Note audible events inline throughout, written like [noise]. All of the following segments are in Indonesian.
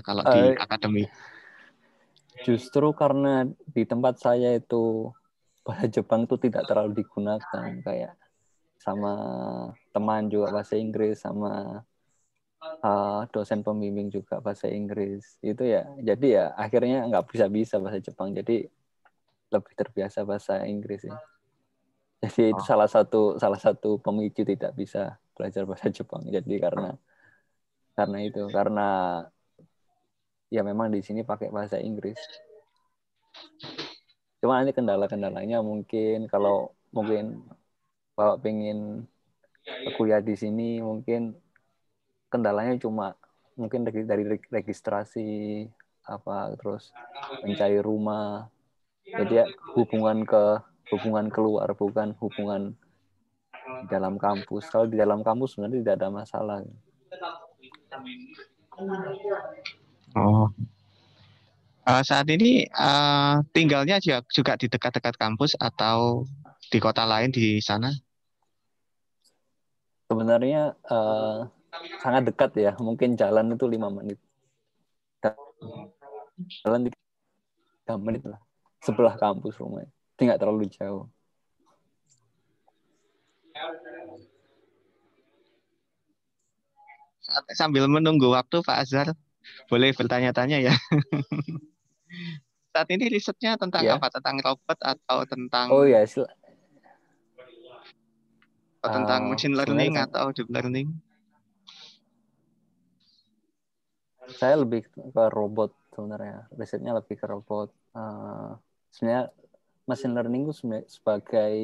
Nah, kalau di uh, akademi? Justru karena di tempat saya itu bahasa Jepang itu tidak terlalu digunakan kayak sama teman juga bahasa Inggris sama uh, dosen pembimbing juga bahasa Inggris itu ya jadi ya akhirnya nggak bisa bisa bahasa Jepang jadi lebih terbiasa bahasa Inggris ya jadi itu salah satu salah satu pemicu tidak bisa belajar bahasa Jepang jadi karena karena itu karena ya memang di sini pakai bahasa Inggris. Cuma ini kendala-kendalanya mungkin kalau mungkin bapak pengen kuliah di sini mungkin kendalanya cuma mungkin dari registrasi apa terus mencari rumah jadi ya, hubungan ke hubungan keluar bukan hubungan di dalam kampus kalau di dalam kampus sebenarnya tidak ada masalah Oh. Uh, saat ini uh, tinggalnya juga, juga di dekat-dekat kampus atau di kota lain di sana? Sebenarnya uh, sangat dekat ya, mungkin jalan itu lima menit. Jalan tiga menit lah, sebelah kampus rumahnya. Tidak terlalu jauh. Sambil menunggu waktu Pak Azhar, boleh bertanya-tanya ya. [laughs] Saat ini risetnya tentang ya. apa? Tentang robot atau tentang Oh ya, yes. atau uh, tentang ah, machine learning sebenarnya... Kan- atau deep learning? Saya lebih ke robot sebenarnya. Risetnya lebih ke robot. Uh, sebenarnya machine learning itu sebagai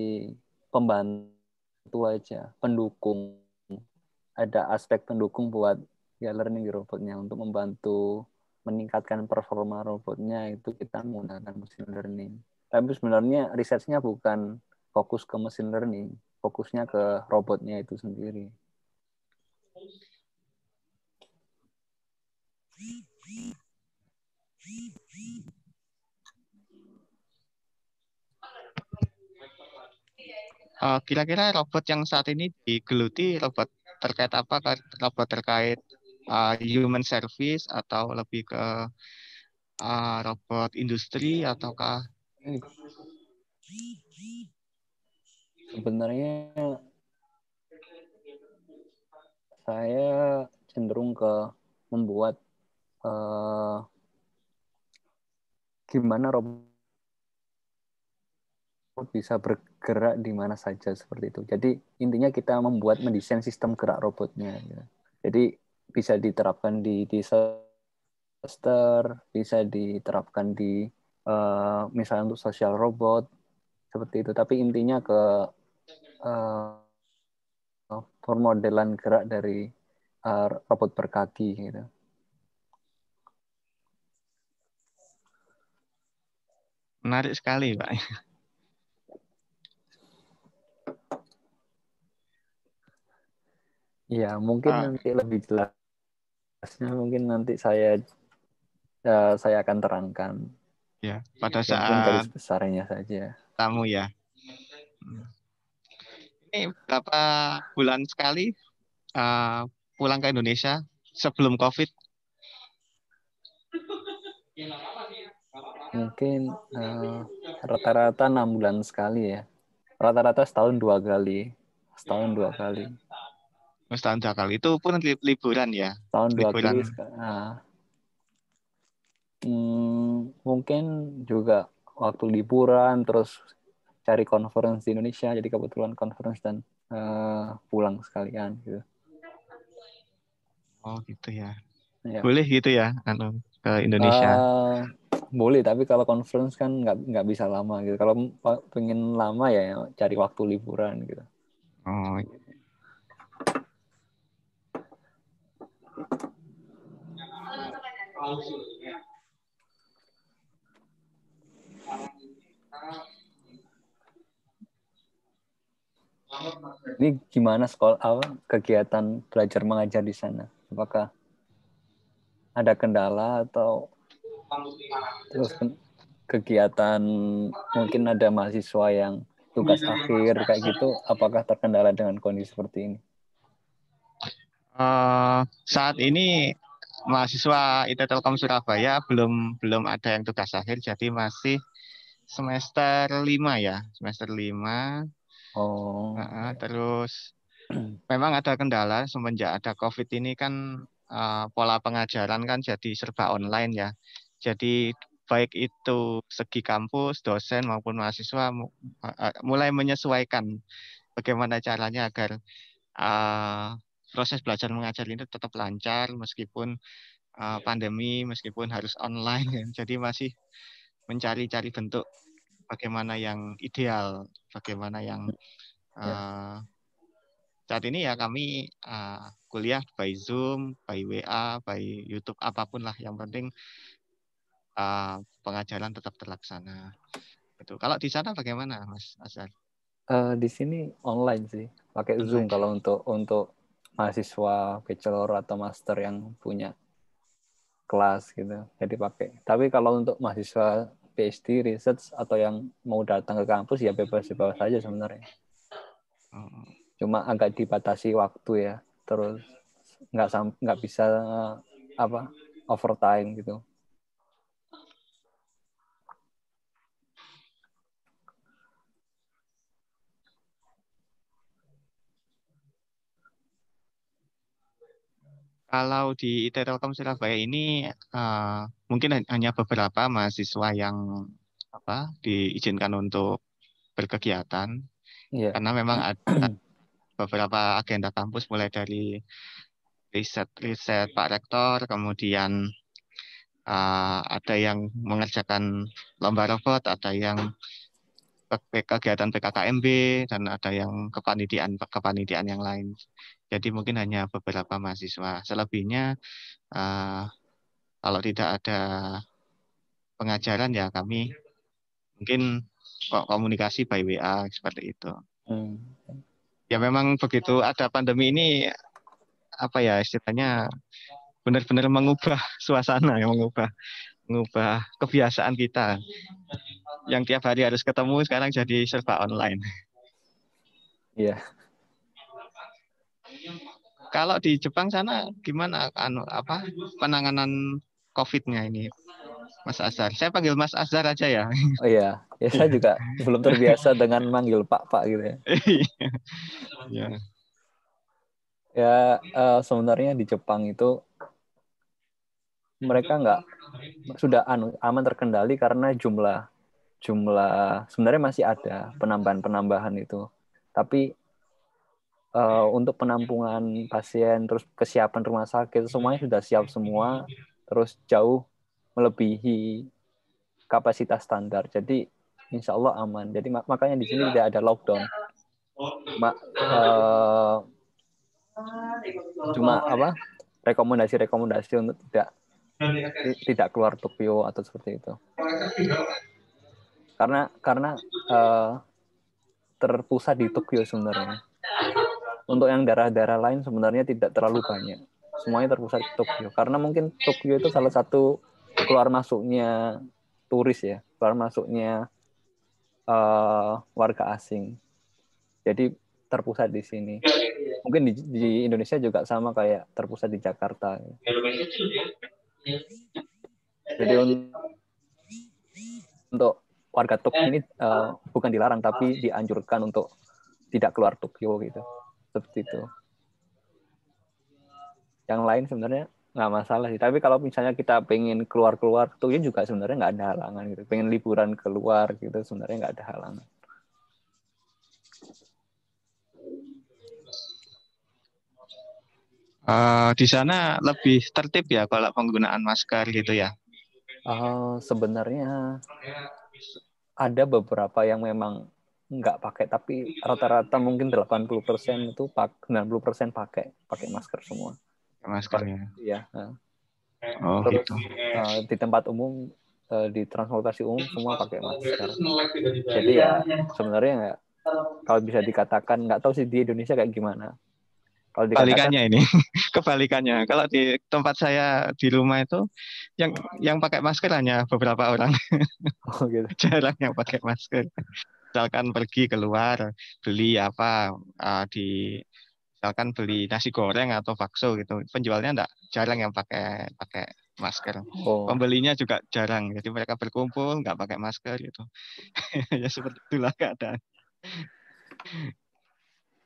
pembantu aja, pendukung. Ada aspek pendukung buat ya learning di robotnya untuk membantu meningkatkan performa robotnya itu kita menggunakan machine learning. Tapi sebenarnya risetnya bukan fokus ke machine learning, fokusnya ke robotnya itu sendiri. Eh, kira-kira robot yang saat ini digeluti robot terkait apa? Robot terkait uh, human service atau lebih ke uh, robot industri ataukah sebenarnya saya cenderung ke membuat uh, gimana robot bisa bergerak di mana saja seperti itu. Jadi intinya kita membuat mendesain sistem gerak robotnya. Ya. Jadi bisa diterapkan di disaster, bisa diterapkan di uh, misalnya untuk sosial robot seperti itu. Tapi intinya ke uh, permodelan gerak dari uh, robot berkaki gitu. Menarik sekali, Pak. Ya, mungkin ah. nanti lebih jelas mungkin nanti saya uh, saya akan terangkan. Ya, pada ya, saat besarnya saja. Tamu ya. Ini berapa bulan sekali uh, pulang ke Indonesia sebelum COVID? Mungkin rata eh, rata-rata enam bulan sekali ya. Rata-rata setahun dua kali. Setahun dua kali tahun dua kali itu pun li liburan ya tahun dua liburan. kali nah. hmm, mungkin juga waktu liburan terus cari konferensi di Indonesia jadi kebetulan konferensi dan uh, pulang sekalian gitu oh gitu ya, ya. boleh gitu ya anu ke Indonesia eh, boleh tapi kalau conference kan nggak nggak bisa lama gitu kalau pengen lama ya cari waktu liburan gitu oh Ya. Ini gimana sekolah apa kegiatan belajar mengajar di sana? Apakah ada kendala atau terus kegiatan mungkin ada mahasiswa yang tugas iya. akhir kayak gitu apakah terkendala dengan kondisi seperti ini? Uh, saat ini mahasiswa IT Telkom Surabaya belum belum ada yang tugas akhir jadi masih semester lima ya, semester lima Oh. Nah, terus memang ada kendala semenjak ada Covid ini kan uh, pola pengajaran kan jadi serba online ya. Jadi baik itu segi kampus, dosen maupun mahasiswa eh, mulai menyesuaikan bagaimana caranya agar uh, proses belajar mengajar ini tetap lancar meskipun uh, pandemi, meskipun harus online. Ya. Jadi masih mencari-cari bentuk bagaimana yang ideal, bagaimana yang uh, saat ini ya kami uh, kuliah by Zoom, by WA, by YouTube apapun lah yang penting uh, pengajaran tetap terlaksana. Itu. Kalau di sana bagaimana, Mas Azhar? Uh, di sini online sih, pakai Zoom kalau untuk untuk mahasiswa bachelor atau master yang punya kelas gitu jadi pakai tapi kalau untuk mahasiswa PhD research atau yang mau datang ke kampus ya bebas bebas saja sebenarnya cuma agak dibatasi waktu ya terus nggak nggak bisa eh, apa overtime gitu Kalau di IT Telkom Surabaya ini uh, mungkin hanya beberapa mahasiswa yang apa diizinkan untuk berkegiatan yeah. karena memang [clears throat] ada beberapa agenda kampus mulai dari riset riset Pak Rektor kemudian uh, ada yang mengerjakan lomba robot ada yang kegiatan PKKMB dan ada yang kepanitiaan kepanitiaan yang lain jadi mungkin hanya beberapa mahasiswa. Selebihnya uh, kalau tidak ada pengajaran ya kami mungkin kok komunikasi by WA seperti itu. Hmm. Ya memang begitu ada pandemi ini apa ya istilahnya benar-benar mengubah [laughs] suasana yang mengubah mengubah kebiasaan kita yang tiap hari harus ketemu sekarang jadi serba online. Iya. Yeah. Kalau di Jepang sana gimana anu apa penanganan COVID-nya ini? Mas Azhar. Saya panggil Mas Azhar aja ya. [laughs] Oh iya, ya saya juga belum terbiasa dengan manggil Pak Pak gitu ya. Iya. ya. Ya uh, sebenarnya di Jepang itu mereka nggak sudah anu, aman terkendali karena jumlah jumlah sebenarnya masih ada penambahan penambahan itu, tapi Eh, untuk penampungan pasien, terus kesiapan rumah sakit, semuanya sudah siap semua, terus jauh melebihi kapasitas standar. Jadi insya Allah aman. Jadi mak makanya di sini tidak ada lockdown. Ma uh, cuma apa rekomendasi-rekomendasi untuk tidak tidak keluar Tokyo atau seperti itu. Karena karena uh, terpusat di Tokyo sebenarnya untuk yang daerah-daerah lain sebenarnya tidak terlalu banyak. Semuanya terpusat di Tokyo karena mungkin Tokyo itu salah satu keluar masuknya turis ya, keluar masuknya uh, warga asing. Jadi terpusat di sini. Mungkin di, di Indonesia juga sama kayak terpusat di Jakarta. Jadi untuk warga Tokyo ini uh, bukan dilarang tapi dianjurkan untuk tidak keluar Tokyo gitu seperti itu yang lain sebenarnya nggak masalah sih tapi kalau misalnya kita pengen keluar keluar tuh ya juga sebenarnya nggak ada halangan gitu pengen liburan keluar gitu sebenarnya nggak ada halangan Uh, di sana lebih tertib ya kalau penggunaan masker gitu ya? Uh, sebenarnya ada beberapa yang memang nggak pakai tapi rata-rata mungkin 80% itu pak 90% pakai pakai masker semua maskernya ya iya, oh, terus gitu. uh, di tempat umum uh, di transportasi umum semua pakai masker jadi ya sebenarnya nggak kalau bisa dikatakan nggak tahu sih di Indonesia kayak gimana kalau kebalikannya ini [laughs] kebalikannya kalau di tempat saya di rumah itu yang yang pakai masker hanya beberapa orang oh, gitu. [laughs] jarang yang pakai masker misalkan pergi keluar beli apa uh, di misalkan beli nasi goreng atau bakso gitu penjualnya enggak jarang yang pakai pakai masker oh. pembelinya juga jarang jadi mereka berkumpul nggak pakai masker gitu [laughs] ya seperti itulah keadaan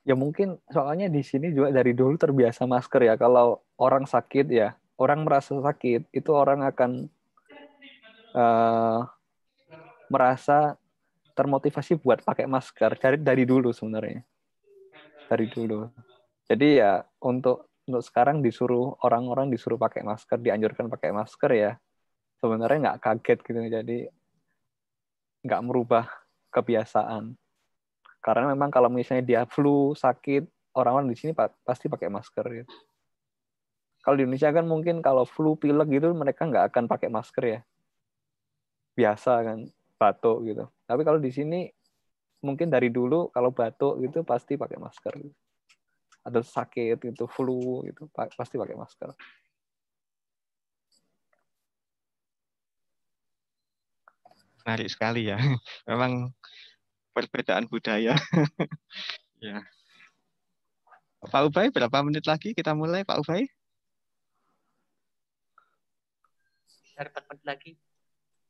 ya mungkin soalnya di sini juga dari dulu terbiasa masker ya kalau orang sakit ya orang merasa sakit itu orang akan uh, merasa termotivasi buat pakai masker dari dari dulu sebenarnya dari dulu jadi ya untuk untuk sekarang disuruh orang-orang disuruh pakai masker dianjurkan pakai masker ya sebenarnya nggak kaget gitu jadi nggak merubah kebiasaan karena memang kalau misalnya dia flu sakit orang-orang di sini pasti pakai masker gitu. Kalau di Indonesia kan mungkin kalau flu pilek gitu mereka nggak akan pakai masker ya. Biasa kan batuk gitu. Tapi kalau di sini mungkin dari dulu kalau batuk gitu pasti pakai masker. Gitu. ada sakit gitu, flu gitu pasti pakai masker. Menarik sekali ya. [laughs] Memang perbedaan budaya. [laughs] ya. Pak Ubay, berapa menit lagi kita mulai Pak Ubay? Sekitar 4 menit lagi.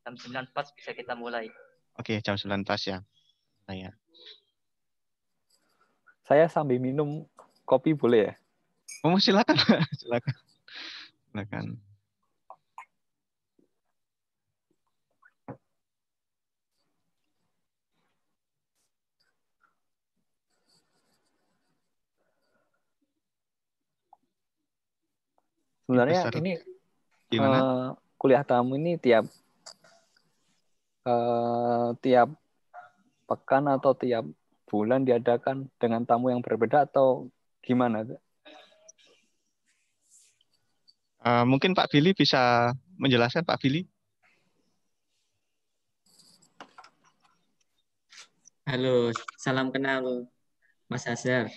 Jam sembilan pas bisa kita mulai. Oke, okay, jam sembilan pas ya. Saya. Nah, Saya sambil minum kopi boleh ya? Oh, silakan, [laughs] silakan. Silakan. sebenarnya ini Uh, kuliah tamu ini tiap uh, tiap pekan atau tiap bulan diadakan dengan tamu yang berbeda atau gimana? Uh, mungkin Pak Billy bisa menjelaskan Pak Billy. Halo, salam kenal Mas Azhar.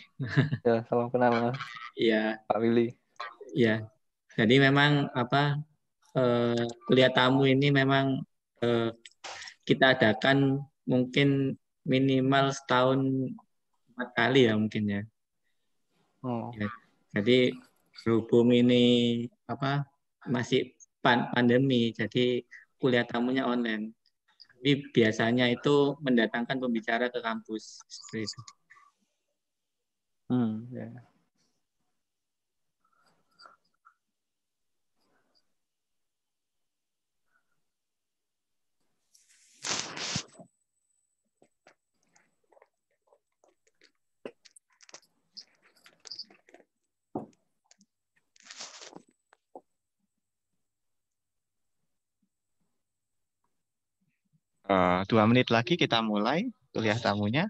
Ya, salam kenal ya. Pak Billy. Ya, Jadi memang apa eh, kuliah tamu ini memang Eh, kita adakan mungkin minimal setahun empat kali ya mungkin ya. Oh. Ya, jadi berhubung ini apa masih pandemi, jadi kuliah tamunya online. Tapi biasanya itu mendatangkan pembicara ke kampus. Seperti itu. Hmm, ya. Yeah. Eh, dua menit lagi kita mulai kuliah tamunya.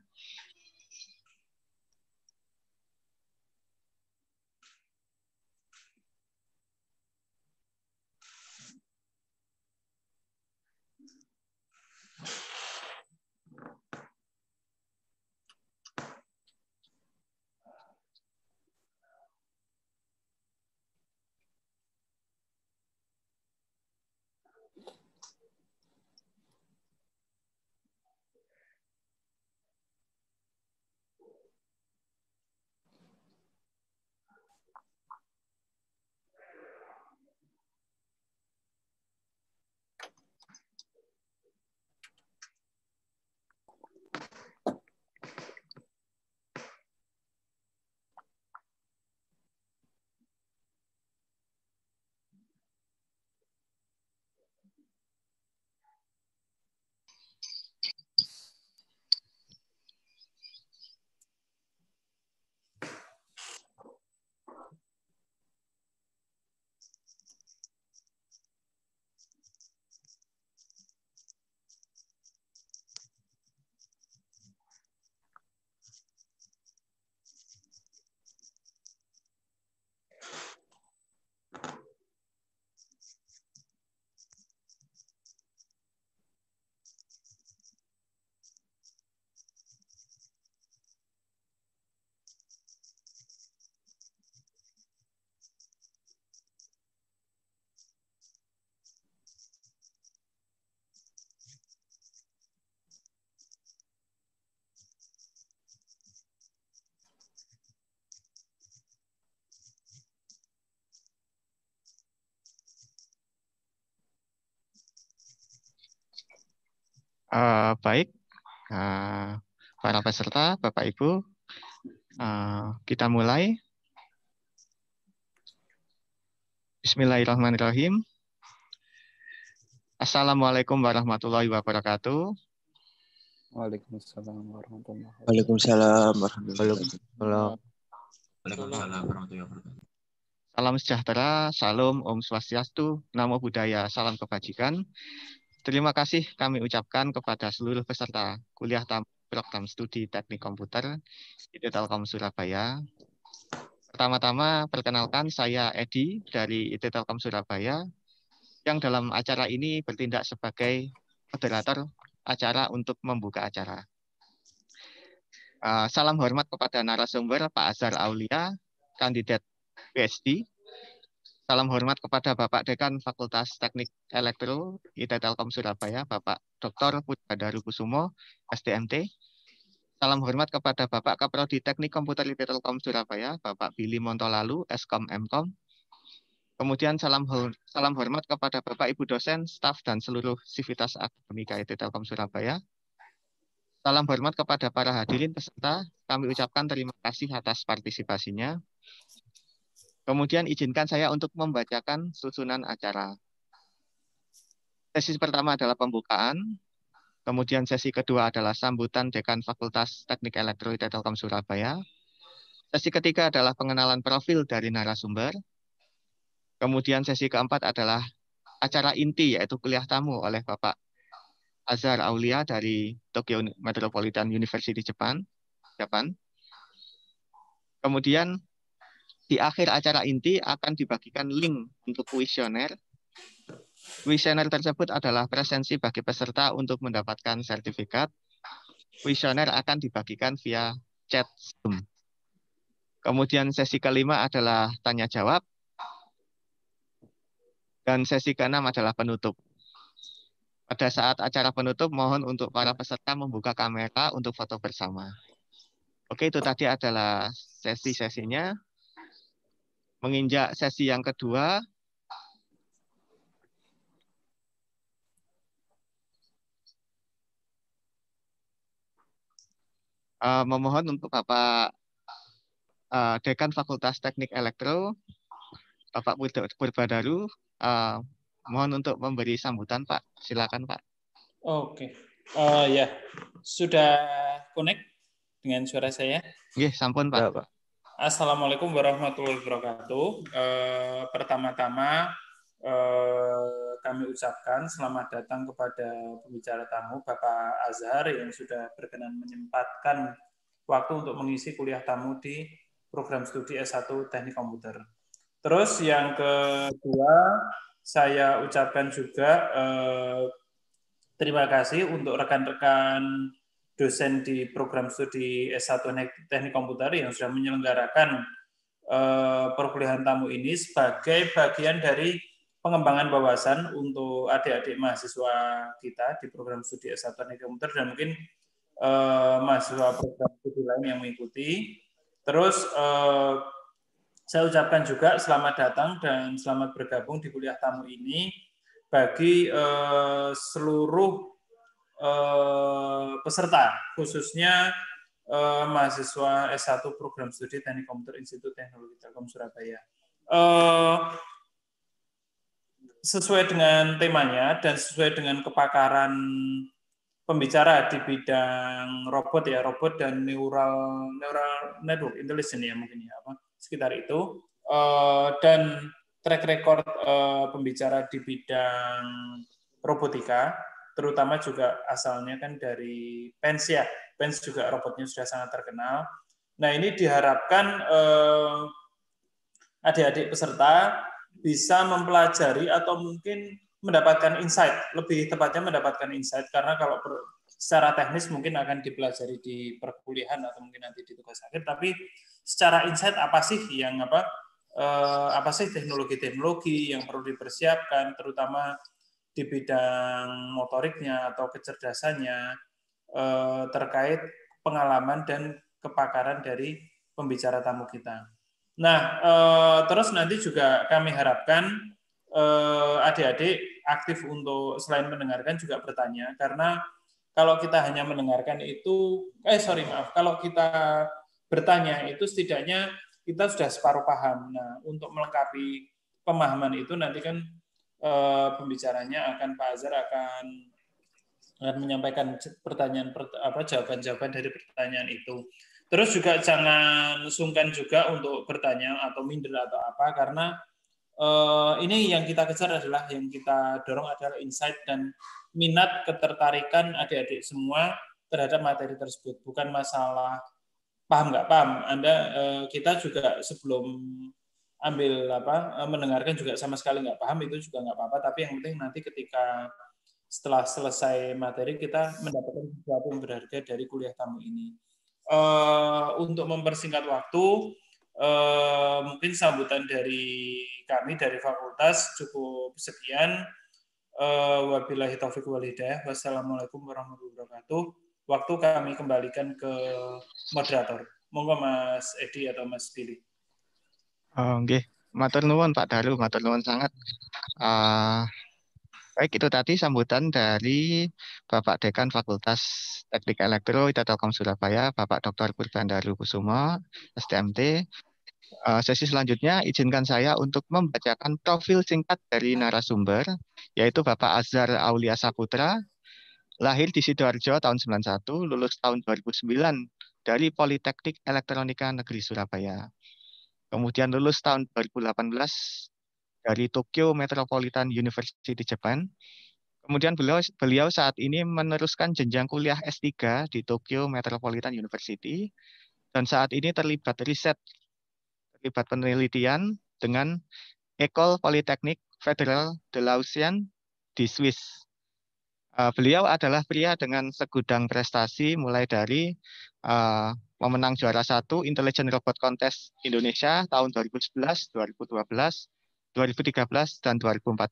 Uh, baik, uh, para peserta, Bapak Ibu, uh, kita mulai. Bismillahirrahmanirrahim. Assalamualaikum warahmatullahi wabarakatuh. Waalaikumsalam warahmatullahi wabarakatuh. Waalaikumsalam warahmatullahi wabarakatuh. Waalaikumsalam warahmatullahi wabarakatuh. Salam sejahtera, salam Om Swastiastu, Namo Buddhaya, salam kebajikan. Terima kasih kami ucapkan kepada seluruh peserta kuliah tam program studi teknik komputer di Telkom Surabaya. Pertama-tama perkenalkan saya Edi dari IT Telkom Surabaya yang dalam acara ini bertindak sebagai moderator acara untuk membuka acara. Ah, salam hormat kepada narasumber Pak Azhar Aulia, kandidat PhD Salam hormat kepada Bapak Dekan Fakultas Teknik Elektro IT Telkom Surabaya, Bapak Dr. Pudbadaru Kusumo, SDMT. Salam hormat kepada Bapak Kaprodi Teknik Komputer IT Telkom Surabaya, Bapak Billy Montolalu, Skom Mkom. Kemudian salam salam hormat kepada Bapak Ibu dosen, staf dan seluruh sivitas akademika IT Telkom Surabaya. Salam hormat kepada para hadirin peserta. Kami ucapkan terima kasih atas partisipasinya. Kemudian izinkan saya untuk membacakan susunan acara. Sesi pertama adalah pembukaan, kemudian sesi kedua adalah sambutan Dekan Fakultas Teknik Elektro Telkom Surabaya. Sesi ketiga adalah pengenalan profil dari narasumber. Kemudian sesi keempat adalah acara inti yaitu kuliah tamu oleh Bapak Azhar Aulia dari Tokyo Metropolitan University Jepang. Kemudian di akhir acara inti akan dibagikan link untuk kuesioner. Kuesioner tersebut adalah presensi bagi peserta untuk mendapatkan sertifikat. Kuesioner akan dibagikan via chat Zoom. Kemudian sesi kelima adalah tanya jawab. Dan sesi keenam adalah penutup. Pada saat acara penutup, mohon untuk para peserta membuka kamera untuk foto bersama. Oke, itu tadi adalah sesi-sesinya menginjak sesi yang kedua, uh, memohon untuk Bapak uh, Dekan Fakultas Teknik Elektro, Bapak Purbadaru, uh, mohon untuk memberi sambutan Pak. Silakan Pak. Oke, okay. uh, ya sudah connect dengan suara saya. Iya, yeah, sampun Pak. Ya, Pak. Assalamualaikum warahmatullahi wabarakatuh. Eh, pertama-tama eh, kami ucapkan selamat datang kepada pembicara tamu Bapak Azhar yang sudah berkenan menyempatkan waktu untuk mengisi kuliah tamu di program studi S1 Teknik Komputer. Terus yang kedua saya ucapkan juga eh, terima kasih untuk rekan-rekan dosen di program studi S1 Teknik Komputer yang sudah menyelenggarakan eh, perkuliahan tamu ini sebagai bagian dari pengembangan wawasan untuk adik-adik mahasiswa kita di program studi S1 Teknik Komputer dan mungkin eh, mahasiswa program studi lain yang mengikuti. Terus eh, saya ucapkan juga selamat datang dan selamat bergabung di kuliah tamu ini bagi seluruh Eh, peserta, khususnya eh, mahasiswa S1 Program Studi Teknik Komputer Institut Teknologi Telkom Surabaya. Eh, sesuai dengan temanya dan sesuai dengan kepakaran pembicara di bidang robot ya robot dan neural neural network intelligence ya mungkin ya apa sekitar itu dan track record pembicara di bidang robotika terutama juga asalnya kan dari Pens ya. Pens juga robotnya sudah sangat terkenal. Nah, ini diharapkan eh, adik-adik peserta bisa mempelajari atau mungkin mendapatkan insight, lebih tepatnya mendapatkan insight karena kalau per, secara teknis mungkin akan dipelajari di perkuliahan atau mungkin nanti di tugas akhir, tapi secara insight apa sih yang apa eh, apa sih teknologi-teknologi yang perlu dipersiapkan terutama di bidang motoriknya atau kecerdasannya eh, terkait pengalaman dan kepakaran dari pembicara tamu kita. Nah, eh, terus nanti juga kami harapkan eh, adik-adik aktif untuk selain mendengarkan juga bertanya karena kalau kita hanya mendengarkan itu eh sorry maaf kalau kita bertanya itu setidaknya kita sudah separuh paham. Nah, untuk melengkapi pemahaman itu nanti kan Eh, pembicaranya akan Pak Azhar akan akan menyampaikan pertanyaan apa jawaban-jawaban dari pertanyaan itu. Terus juga jangan sungkan juga untuk bertanya atau minder atau apa karena uh, ini yang kita kejar adalah yang kita dorong adalah insight dan minat ketertarikan adik-adik semua terhadap materi tersebut bukan masalah paham nggak paham. Anda eh, kita juga sebelum ambil apa eh, mendengarkan juga sama sekali nggak paham itu juga nggak apa-apa tapi yang penting nanti ketika setelah selesai materi kita mendapatkan sesuatu yang berharga dari kuliah tamu ini eh, untuk mempersingkat waktu eh, mungkin sambutan dari kami dari fakultas cukup sekian uh, wabillahi taufik walhidayah wassalamualaikum warahmatullahi wabarakatuh waktu kami kembalikan ke moderator monggo mas Edi atau mas Billy Oke, oh, nggih. Matur nuwun Pak Dalu, matur nuwun sangat. Uh, baik itu tadi sambutan dari Bapak Dekan Fakultas Teknik Elektro ITA Telkom Surabaya, Bapak Dr. Purban Dalu Kusumo, STMT. Uh, ah, sesi selanjutnya izinkan saya untuk membacakan profil singkat dari narasumber, yaitu Bapak Azhar Aulia Saputra, lahir di Sidoarjo tahun 91, lulus tahun 2009 dari Politeknik Elektronika Negeri Surabaya. Kemudian lulus tahun 2018 dari Tokyo Metropolitan University di Jepang. Kemudian beliau beliau saat ini meneruskan jenjang kuliah S3 di Tokyo Metropolitan University dan saat ini terlibat riset terlibat penelitian dengan Ecole Polytechnique Federal de Lausanne di Swiss. Ah, beliau adalah pria dengan segudang prestasi mulai dari ah, Pemenang juara satu Intelligent Robot Contest Indonesia tahun 2011, 2012, 2013, dan 2014.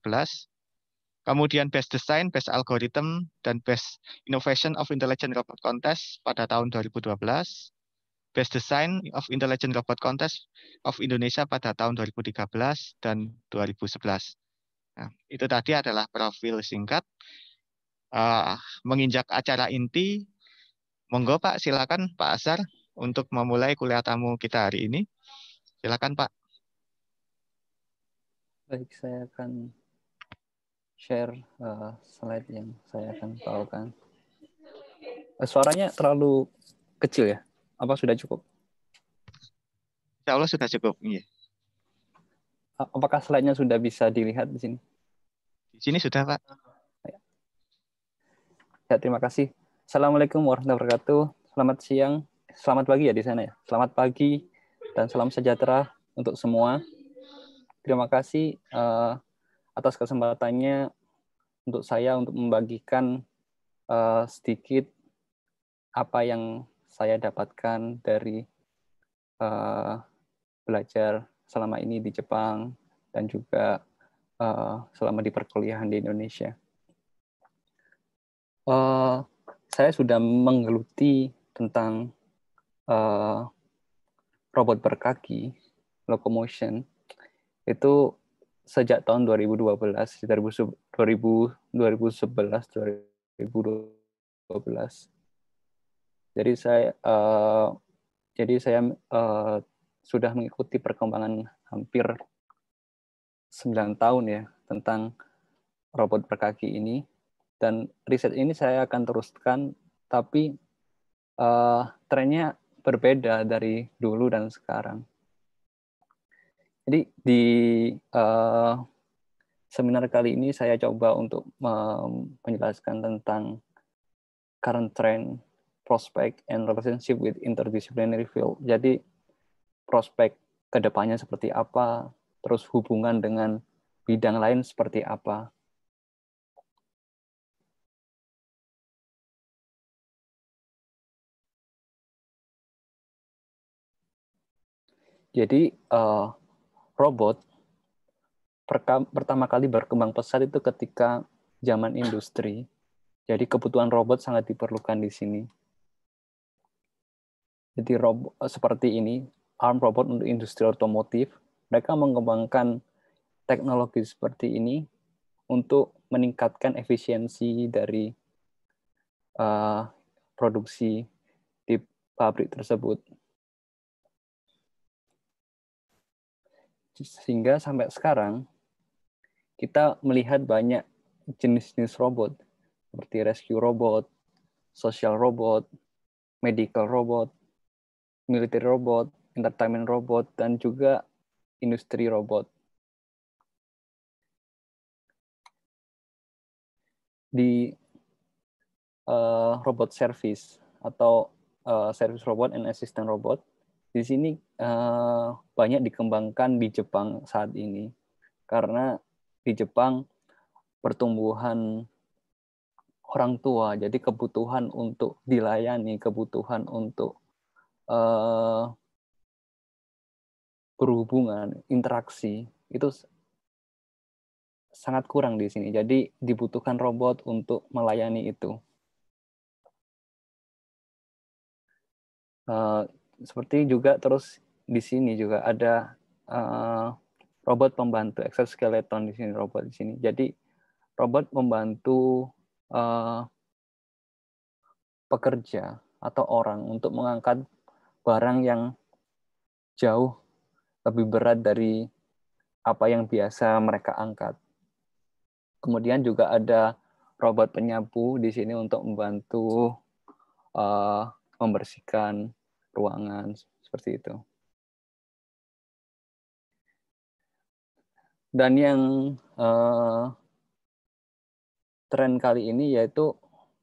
Kemudian Best Design, Best Algorithm, dan Best Innovation of Intelligent Robot Contest pada tahun 2012. Best Design of Intelligent Robot Contest of Indonesia pada tahun 2013 dan 2011. Nah, itu tadi adalah profil singkat. Uh, menginjak acara inti, monggo Pak, silakan Pak Asar untuk memulai kuliah tamu kita hari ini. Silakan Pak. Baik, saya akan share uh, slide yang saya akan tawarkan. Uh, suaranya terlalu kecil ya? Apa sudah cukup? Insya Allah sudah cukup, iya. Uh, apakah slide-nya sudah bisa dilihat di sini? Di sini sudah, Pak. Ya, ya terima kasih. Assalamualaikum warahmatullahi wabarakatuh. Selamat siang selamat pagi ya di sana ya. Selamat pagi dan salam sejahtera untuk semua. Terima kasih uh, atas kesempatannya untuk saya untuk membagikan uh, sedikit apa yang saya dapatkan dari uh, belajar selama ini di Jepang dan juga uh, selama di perkuliahan di Indonesia. Uh, saya sudah menggeluti tentang uh, robot berkaki locomotion itu sejak tahun 2012 2000 2011 2012 jadi saya uh, jadi saya uh, sudah mengikuti perkembangan hampir 9 tahun ya tentang robot berkaki ini dan riset ini saya akan teruskan tapi uh, trennya berbeda dari dulu dan sekarang. Jadi di uh, seminar kali ini saya coba untuk um, menjelaskan tentang current trend, prospect, and relationship with interdisciplinary field. Jadi prospek kedepannya seperti apa, terus hubungan dengan bidang lain seperti apa, Jadi uh, robot pertama kali berkembang pesat itu ketika zaman industri. Jadi kebutuhan robot sangat diperlukan di sini. Jadi robot seperti ini, arm robot untuk industri otomotif, mereka mengembangkan teknologi seperti ini untuk meningkatkan efisiensi dari uh, produksi di pabrik tersebut. Sehingga sampai sekarang kita melihat banyak jenis-jenis robot seperti rescue robot, social robot, medical robot, military robot, entertainment robot, dan juga industri robot. Di uh, robot service atau uh, service robot and assistant robot, di sini uh, banyak dikembangkan di Jepang saat ini karena di Jepang pertumbuhan orang tua jadi kebutuhan untuk dilayani kebutuhan untuk uh, berhubungan interaksi itu sangat kurang di sini jadi dibutuhkan robot untuk melayani itu uh, seperti juga terus di sini juga ada uh, robot pembantu exoskeleton di sini robot di sini. Jadi robot membantu uh, pekerja atau orang untuk mengangkat barang yang jauh lebih berat dari apa yang biasa mereka angkat. Kemudian juga ada robot penyapu di sini untuk membantu uh, membersihkan ruangan seperti itu. Dan yang uh, tren kali ini yaitu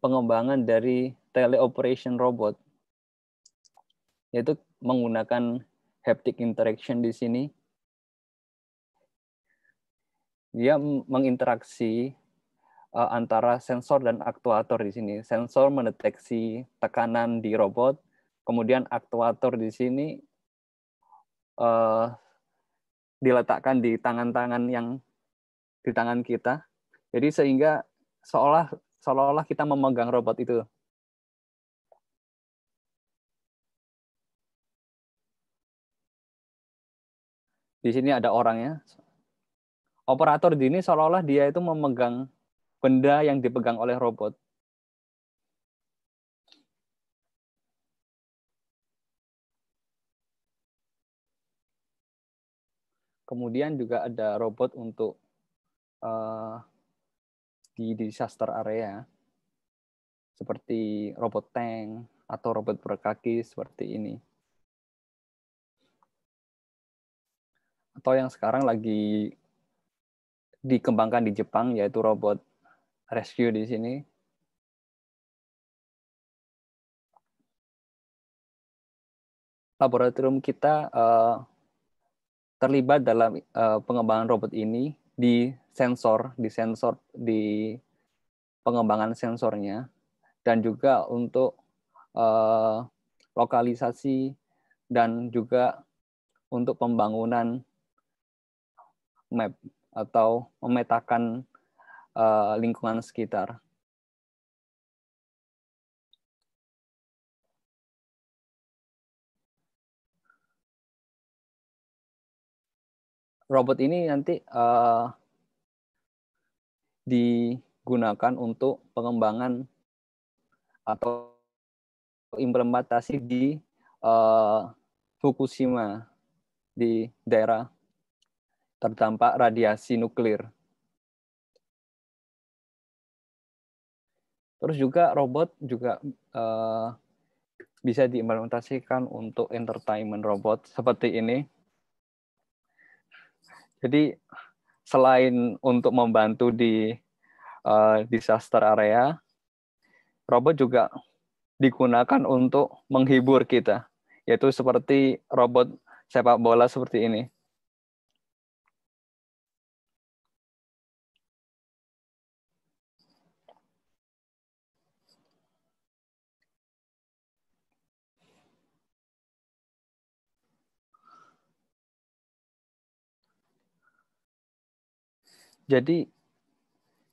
pengembangan dari teleoperation robot, yaitu menggunakan haptic interaction di sini. Dia menginteraksi eh, antara sensor dan aktuator di sini. Sensor mendeteksi tekanan di robot, Kemudian aktuator di sini uh, diletakkan di tangan-tangan yang di tangan kita. Jadi sehingga seolah seolah kita memegang robot itu. Di sini ada orangnya. Operator di sini seolah-olah dia itu memegang benda yang dipegang oleh robot. Kemudian juga ada robot untuk uh, di disaster area seperti robot tank atau robot berkaki seperti ini. Atau yang sekarang lagi dikembangkan di Jepang yaitu robot rescue di sini laboratorium kita uh, terlibat dalam uh, pengembangan robot ini di sensor, di sensor, di pengembangan sensornya, dan juga untuk uh, lokalisasi dan juga untuk pembangunan map atau memetakan uh, lingkungan sekitar. robot ini nanti uh, digunakan untuk pengembangan atau implementasi di uh, Fukushima di daerah terdampak radiasi nuklir. Terus juga robot juga uh, bisa diimplementasikan untuk entertainment robot seperti ini. Jadi selain untuk membantu di uh, disaster area, robot juga digunakan untuk menghibur kita, yaitu seperti robot sepak bola seperti ini. Jadi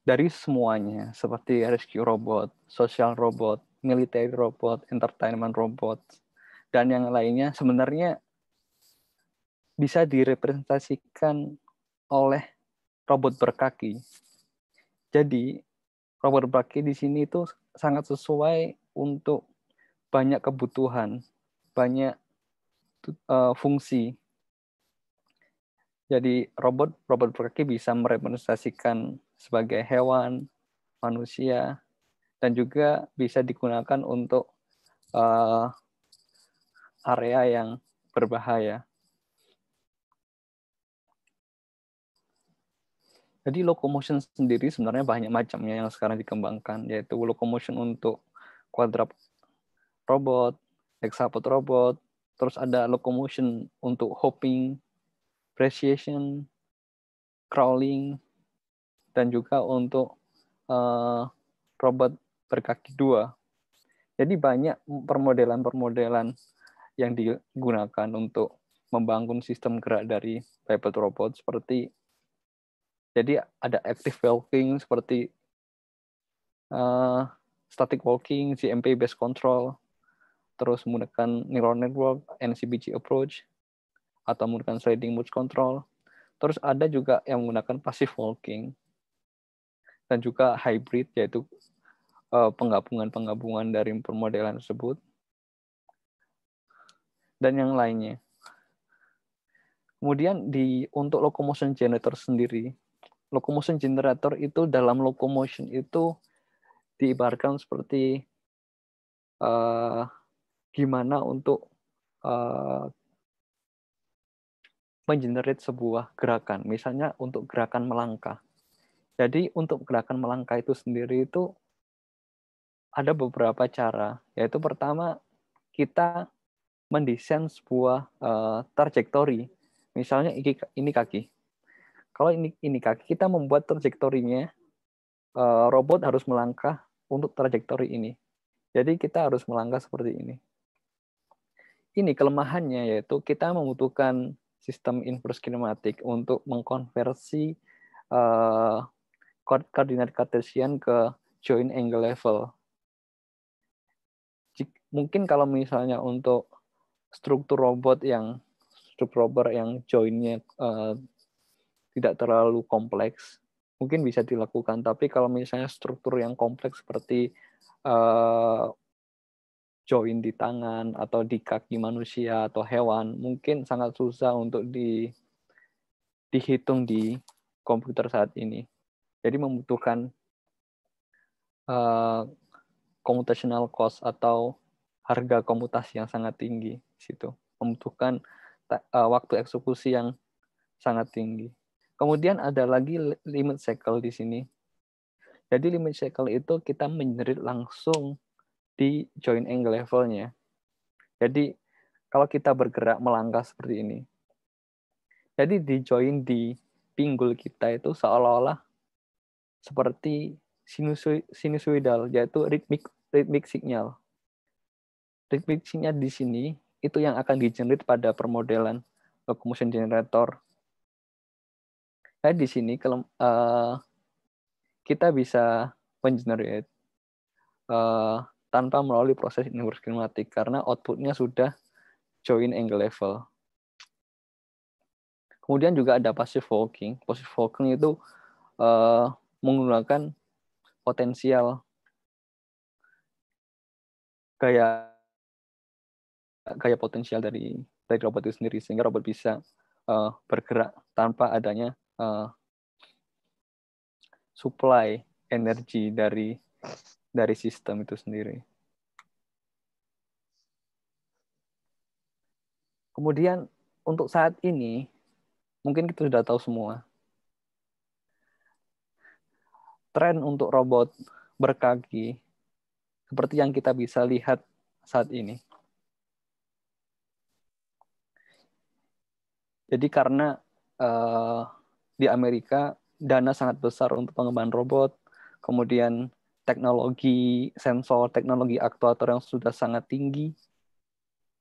dari semuanya seperti rescue robot, social robot, military robot, entertainment robot, dan yang lainnya sebenarnya bisa direpresentasikan oleh robot berkaki. Jadi robot berkaki di sini itu sangat sesuai untuk banyak kebutuhan, banyak uh, fungsi jadi robot robot berkaki bisa merepresentasikan sebagai hewan, manusia, dan juga bisa digunakan untuk uh, area yang berbahaya. Jadi locomotion sendiri sebenarnya banyak macamnya yang sekarang dikembangkan, yaitu locomotion untuk quadruped robot, hexapod robot, terus ada locomotion untuk hopping, appreciation, crawling, dan juga untuk uh, robot berkaki dua. Jadi banyak permodelan-permodelan yang digunakan untuk membangun sistem gerak dari pivot robot seperti jadi ada active walking seperti uh, static walking, CMP based control, terus menggunakan neural network, NCBG approach, atau menggunakan sliding mode control. Terus ada juga yang menggunakan passive walking dan juga hybrid yaitu eh, penggabungan-penggabungan dari permodelan tersebut dan yang lainnya. Kemudian di untuk locomotion generator sendiri, locomotion generator itu dalam locomotion itu diibarkan seperti uh, gimana untuk uh, mengenerate sebuah gerakan, misalnya untuk gerakan melangkah. Jadi untuk gerakan melangkah itu sendiri itu ada beberapa cara, yaitu pertama kita mendesain sebuah uh, trajektori. Misalnya ini, ini kaki. Kalau ini ini kaki kita membuat trajektorinya uh, robot harus melangkah untuk trajektori ini. Jadi kita harus melangkah seperti ini. Ini kelemahannya yaitu kita membutuhkan sistem inverse kinematik untuk mengkonversi uh, koordinat kartesian ke joint angle level. Mungkin kalau misalnya untuk struktur robot yang struktur robot yang joinnya uh, tidak terlalu kompleks, mungkin bisa dilakukan. Tapi kalau misalnya struktur yang kompleks seperti uh, join di tangan atau di kaki manusia atau hewan mungkin sangat susah untuk di dihitung di komputer saat ini. Jadi membutuhkan uh, computational cost atau harga komputasi yang sangat tinggi situ. Membutuhkan uh, waktu eksekusi yang sangat tinggi. Kemudian ada lagi limit cycle di sini. Jadi limit cycle itu kita menjerit langsung di joint angle levelnya. Jadi kalau kita bergerak melangkah seperti ini, jadi di join di pinggul kita itu seolah-olah seperti sinusoidal, yaitu ritmik ritmik signal. Ritmik signal di sini itu yang akan dijenerit pada permodelan locomotion generator. Nah, di sini kalau eh, kita bisa mengenerate eh, tanpa melalui proses inverse kinematik karena outputnya sudah join angle level. Kemudian juga ada passive walking. Passive walking itu uh, menggunakan potensial gaya gaya potensial dari dari robot itu sendiri sehingga robot bisa uh, bergerak tanpa adanya uh, supply energi dari dari sistem itu sendiri. Kemudian untuk saat ini mungkin kita sudah tahu semua. Tren untuk robot berkaki seperti yang kita bisa lihat saat ini. Jadi karena uh, di Amerika dana sangat besar untuk pengembangan robot, kemudian teknologi sensor, teknologi aktuator yang sudah sangat tinggi,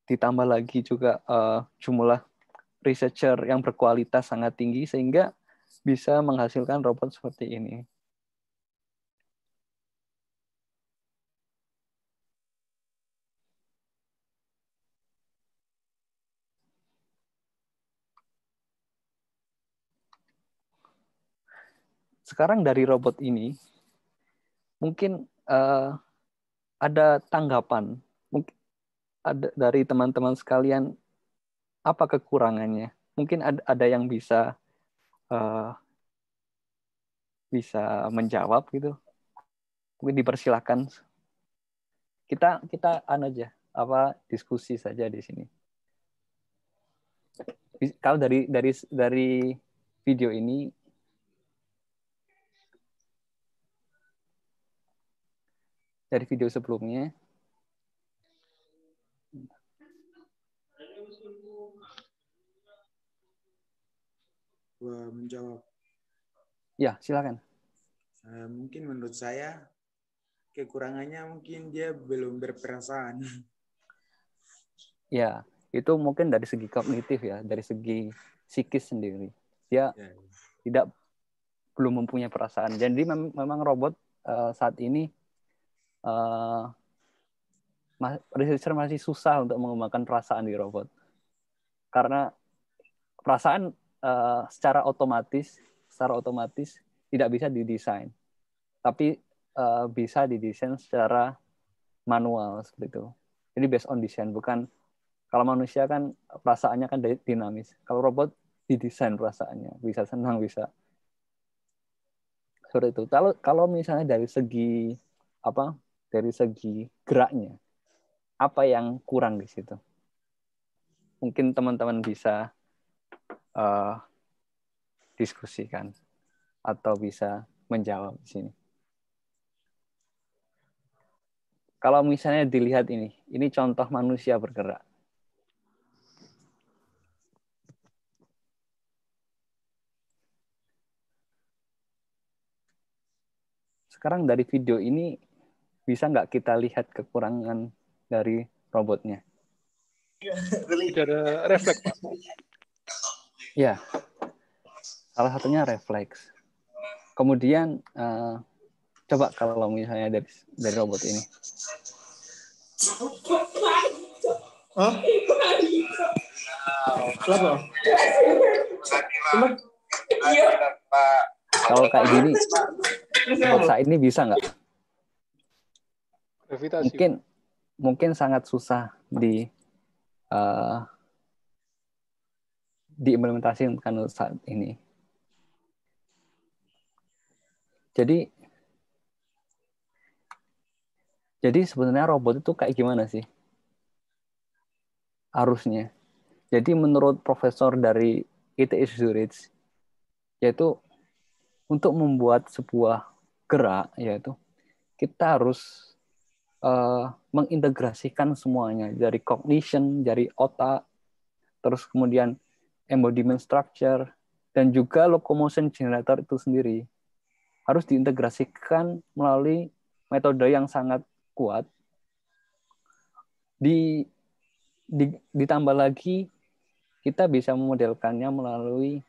ditambah lagi juga uh, jumlah researcher yang berkualitas sangat tinggi sehingga bisa menghasilkan robot seperti ini. Sekarang dari robot ini mungkin uh, ada tanggapan mungkin ada dari teman-teman sekalian apa kekurangannya mungkin ada, ada yang bisa uh, bisa menjawab gitu mungkin dipersilahkan kita kita an aja apa diskusi saja di sini kalau dari dari dari video ini dari video sebelumnya. menjawab. Ya, silakan. Eh, mungkin menurut saya kekurangannya mungkin dia belum berperasaan. Ya, itu mungkin dari segi kognitif ya, dari segi psikis sendiri. Dia ya. ya. tidak belum mempunyai perasaan. Jadi memang robot eh, saat ini uh, researcher masih susah untuk mengembangkan perasaan di robot karena perasaan uh, secara otomatis secara otomatis tidak bisa didesain tapi uh, bisa didesain secara manual seperti itu jadi based on design bukan kalau manusia kan perasaannya kan dinamis kalau robot didesain perasaannya bisa senang bisa seperti itu kalau kalau misalnya dari segi apa dari segi geraknya apa yang kurang di situ mungkin teman-teman bisa uh, diskusikan atau bisa menjawab di sini kalau misalnya dilihat ini, ini contoh manusia bergerak. Sekarang dari video ini bisa nggak kita lihat kekurangan dari robotnya? Iya, refleks, Pak. Ya, salah satunya refleks. Kemudian uh, coba kalau misalnya dari dari robot ini. Hah? Kenapa? Kalau kayak gini, robot ini bisa nggak? Gravitasi. Mungkin mungkin sangat susah di uh, diimplementasikan kan saat ini. Jadi jadi sebenarnya robot itu kayak gimana sih? arusnya Jadi menurut profesor dari ITS Zurich yaitu untuk membuat sebuah gerak yaitu kita harus uh, mengintegrasikan semuanya dari cognition, dari otak, terus kemudian embodiment structure dan juga locomotion generator itu sendiri harus diintegrasikan melalui metode yang sangat kuat. Di, di ditambah lagi kita bisa memodelkannya melalui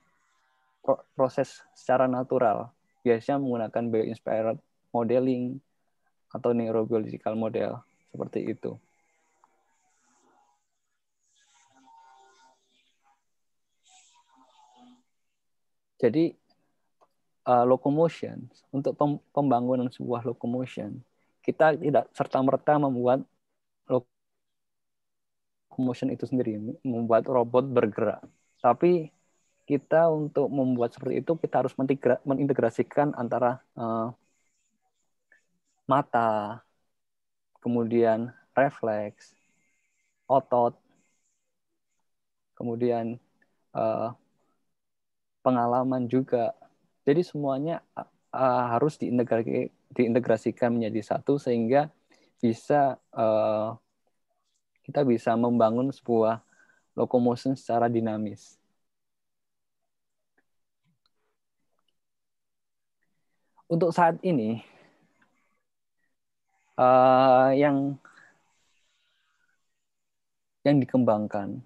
proses secara natural. Biasanya menggunakan bioinspired modeling atau neurobiological model seperti itu. Jadi uh, locomotion untuk pembangunan sebuah locomotion kita tidak serta merta membuat locomotion itu sendiri membuat robot bergerak. Tapi kita untuk membuat seperti itu kita harus mengintegrasikan antara uh, mata, kemudian refleks, otot, kemudian uh, pengalaman juga. Jadi semuanya uh, harus diintegrasikan menjadi satu sehingga bisa uh, kita bisa membangun sebuah locomotion secara dinamis. Untuk saat ini uh, yang yang dikembangkan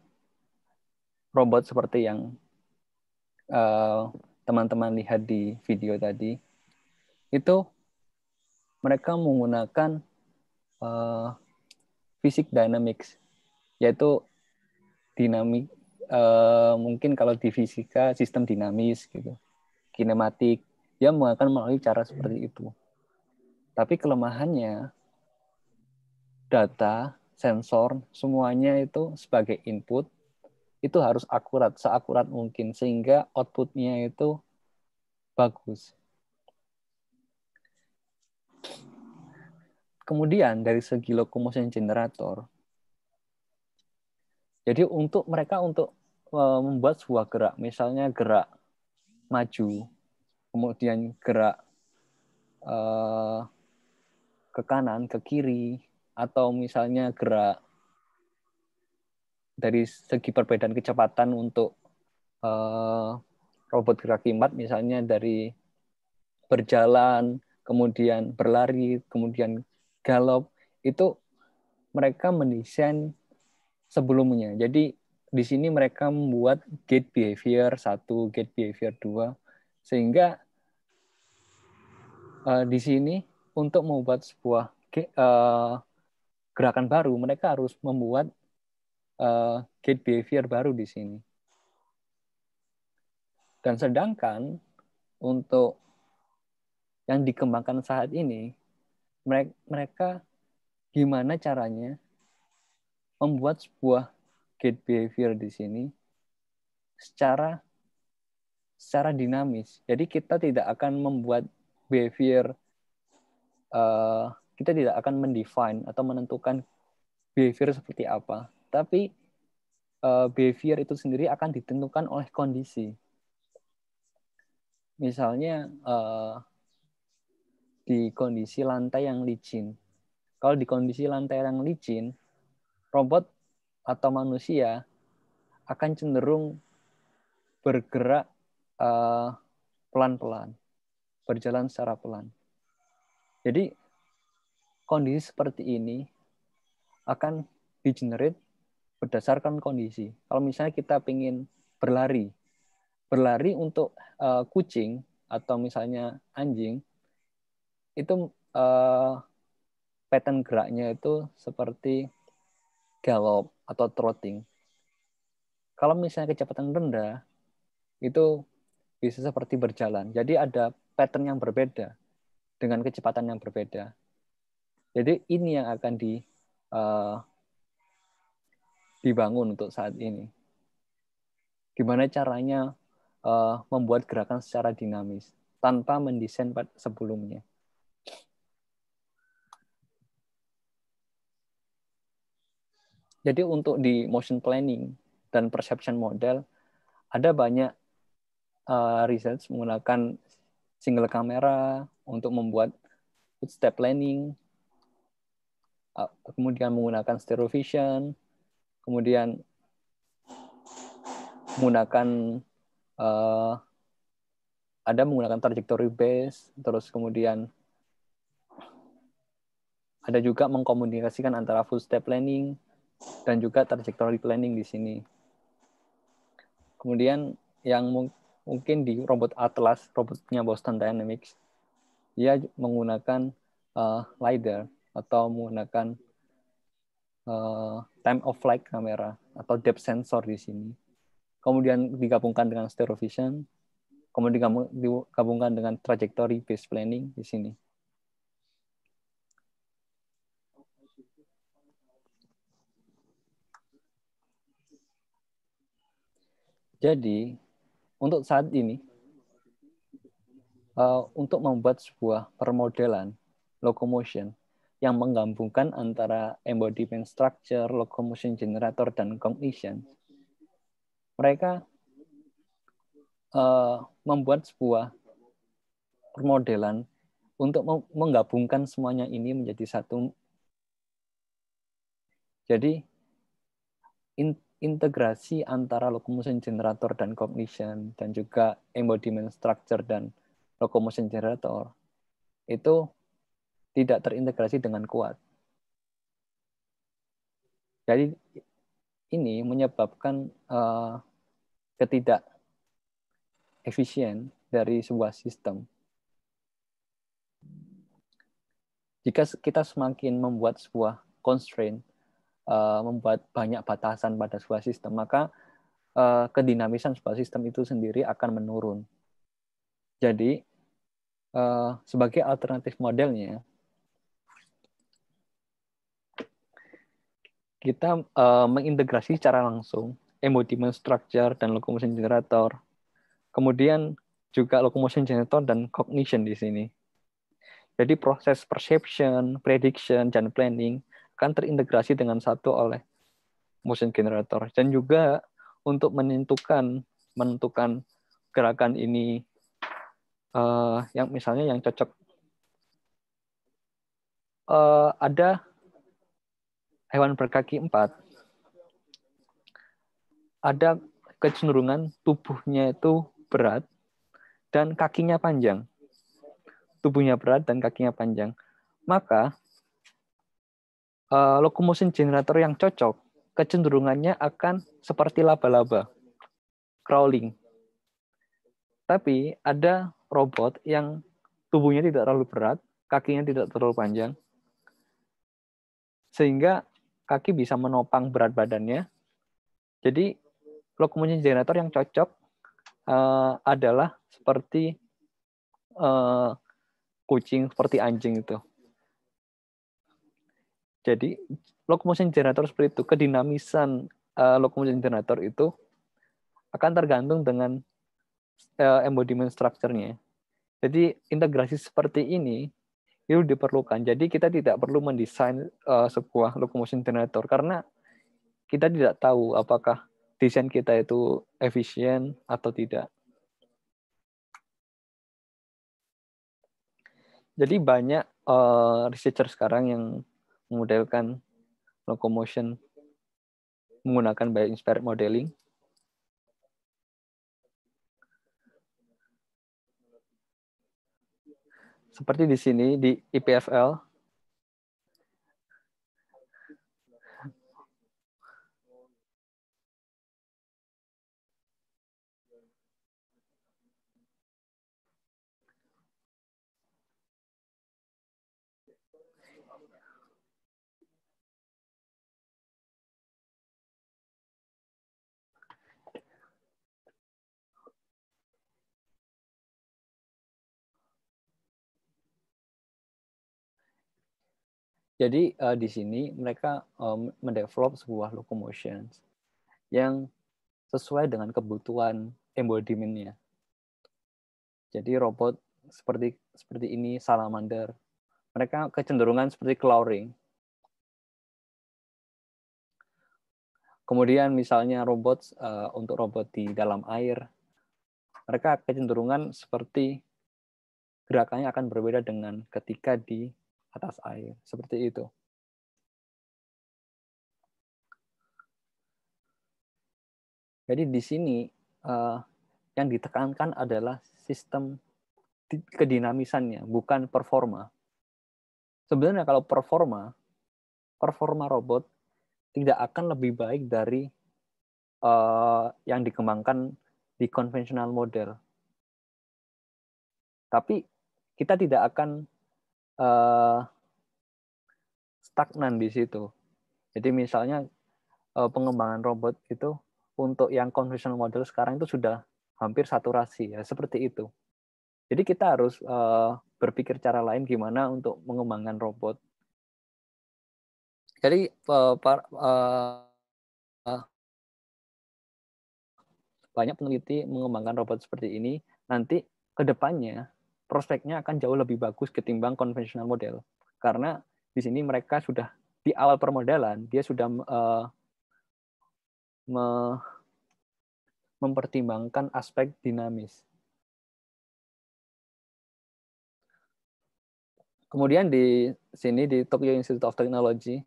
robot seperti yang eh, teman-teman uh, lihat di video tadi itu mereka menggunakan uh, eh, fisik dynamics yaitu dinamik uh, mungkin kalau di fisika sistem dinamis gitu kinematik dia menggunakan melalui cara seperti itu tapi kelemahannya data, sensor, semuanya itu sebagai input itu harus akurat, seakurat mungkin sehingga outputnya itu bagus. Kemudian dari segi locomotion generator, jadi untuk mereka untuk eh, membuat sebuah gerak, misalnya gerak maju, kemudian gerak eh, ke kanan, ke kiri, atau misalnya gerak dari segi perbedaan kecepatan untuk uh, robot gerak kimat misalnya dari berjalan, kemudian berlari, kemudian galop itu mereka mendesain sebelumnya. Jadi di sini mereka membuat gate behavior satu gate behavior dua sehingga uh, di sini untuk membuat sebuah uh, gerakan baru, mereka harus membuat uh, gate behavior baru di sini. Dan sedangkan untuk yang dikembangkan saat ini, mereka, gimana caranya membuat sebuah gate behavior di sini secara secara dinamis. Jadi kita tidak akan membuat behavior uh, kita tidak akan mendefine atau menentukan behavior seperti apa, tapi uh, behavior itu sendiri akan ditentukan oleh kondisi. Misalnya uh, di kondisi lantai yang licin. Kalau di kondisi lantai yang licin, robot atau manusia akan cenderung bergerak eh, pelan-pelan, uh, berjalan secara pelan. Jadi kondisi seperti ini akan di-generate berdasarkan kondisi. Kalau misalnya kita ingin berlari, berlari untuk uh, kucing atau misalnya anjing, itu uh, pattern geraknya itu seperti galop atau trotting. Kalau misalnya kecepatan rendah, itu bisa seperti berjalan. Jadi ada pattern yang berbeda dengan kecepatan yang berbeda. Jadi ini yang akan di uh, dibangun untuk saat ini. Gimana caranya uh, membuat gerakan secara dinamis tanpa mendesain sebelumnya. Jadi untuk di motion planning dan perception model ada banyak uh, eh, research menggunakan single kamera untuk membuat footstep planning kemudian menggunakan stereo vision, kemudian menggunakan uh, ada menggunakan trajectory base, terus kemudian ada juga mengkomunikasikan antara full step planning dan juga trajectory planning di sini. Kemudian yang mungkin di robot Atlas, robotnya Boston Dynamics, dia menggunakan uh, LiDAR atau menggunakan uh, time of flight kamera atau depth sensor di sini. Kemudian digabungkan dengan stereo vision, kemudian digabungkan dengan trajectory based planning di sini. Jadi untuk saat ini uh, untuk membuat sebuah permodelan locomotion yang menggabungkan antara embodiment structure, locomotion generator, dan cognition. Mereka uh, membuat sebuah permodelan untuk menggabungkan semuanya ini menjadi satu. Jadi in, integrasi antara locomotion generator dan cognition dan juga embodiment structure dan locomotion generator itu tidak terintegrasi dengan kuat. Jadi ini menyebabkan uh, ketidak efisien dari sebuah sistem. Jika kita semakin membuat sebuah constraint, uh, membuat banyak batasan pada sebuah sistem, maka uh, kedinamisan sebuah sistem itu sendiri akan menurun. Jadi uh, sebagai alternatif modelnya, kita uh, mengintegrasi secara langsung embodiment structure dan locomotion generator. Kemudian juga locomotion generator dan cognition di sini. Jadi proses perception, prediction, dan planning akan terintegrasi dengan satu oleh motion generator. Dan juga untuk menentukan menentukan gerakan ini uh, yang misalnya yang cocok uh, ada hewan berkaki empat ada kecenderungan tubuhnya itu berat dan kakinya panjang. Tubuhnya berat dan kakinya panjang. Maka uh, eh, locomotion generator yang cocok kecenderungannya akan seperti laba-laba, crawling. Tapi ada robot yang tubuhnya tidak terlalu berat, kakinya tidak terlalu panjang, sehingga kaki bisa menopang berat badannya. Jadi locomotion generator yang cocok uh, adalah seperti uh, kucing, seperti anjing itu. Jadi locomotion generator seperti itu, kedinamisan uh, eh, locomotion generator itu akan tergantung dengan uh, embodiment structure-nya. Jadi integrasi seperti ini itu diperlukan. Jadi kita tidak perlu mendesain uh, sebuah locomotion generator karena kita tidak tahu apakah desain kita itu efisien atau tidak. Jadi banyak uh, researcher sekarang yang memodelkan locomotion menggunakan bioinspired modeling seperti di sini di IPFL Jadi uh, di sini mereka um, mendevelop sebuah locomotion yang sesuai dengan kebutuhan embodimentnya. Jadi robot seperti seperti ini salamander, mereka kecenderungan seperti clawing. Kemudian misalnya robot uh, eh, untuk robot di dalam air, mereka kecenderungan seperti gerakannya akan berbeda dengan ketika di atas air. Seperti itu. Jadi di sini uh, yang ditekankan adalah sistem kedinamisannya, bukan performa. Sebenarnya kalau performa, performa robot tidak akan lebih baik dari uh, yang dikembangkan di konvensional model. Tapi kita tidak akan uh, stagnan di situ. Jadi misalnya uh, pengembangan robot itu untuk yang conventional model sekarang itu sudah hampir saturasi ya seperti itu. Jadi kita harus uh, berpikir cara lain gimana untuk mengembangkan robot. Jadi uh, par, uh, uh, banyak peneliti mengembangkan robot seperti ini nanti kedepannya prospeknya akan jauh lebih bagus ketimbang konvensional model karena di sini mereka sudah di awal permodalan dia sudah uh, me, mempertimbangkan aspek dinamis. Kemudian di sini di Tokyo Institute of Technology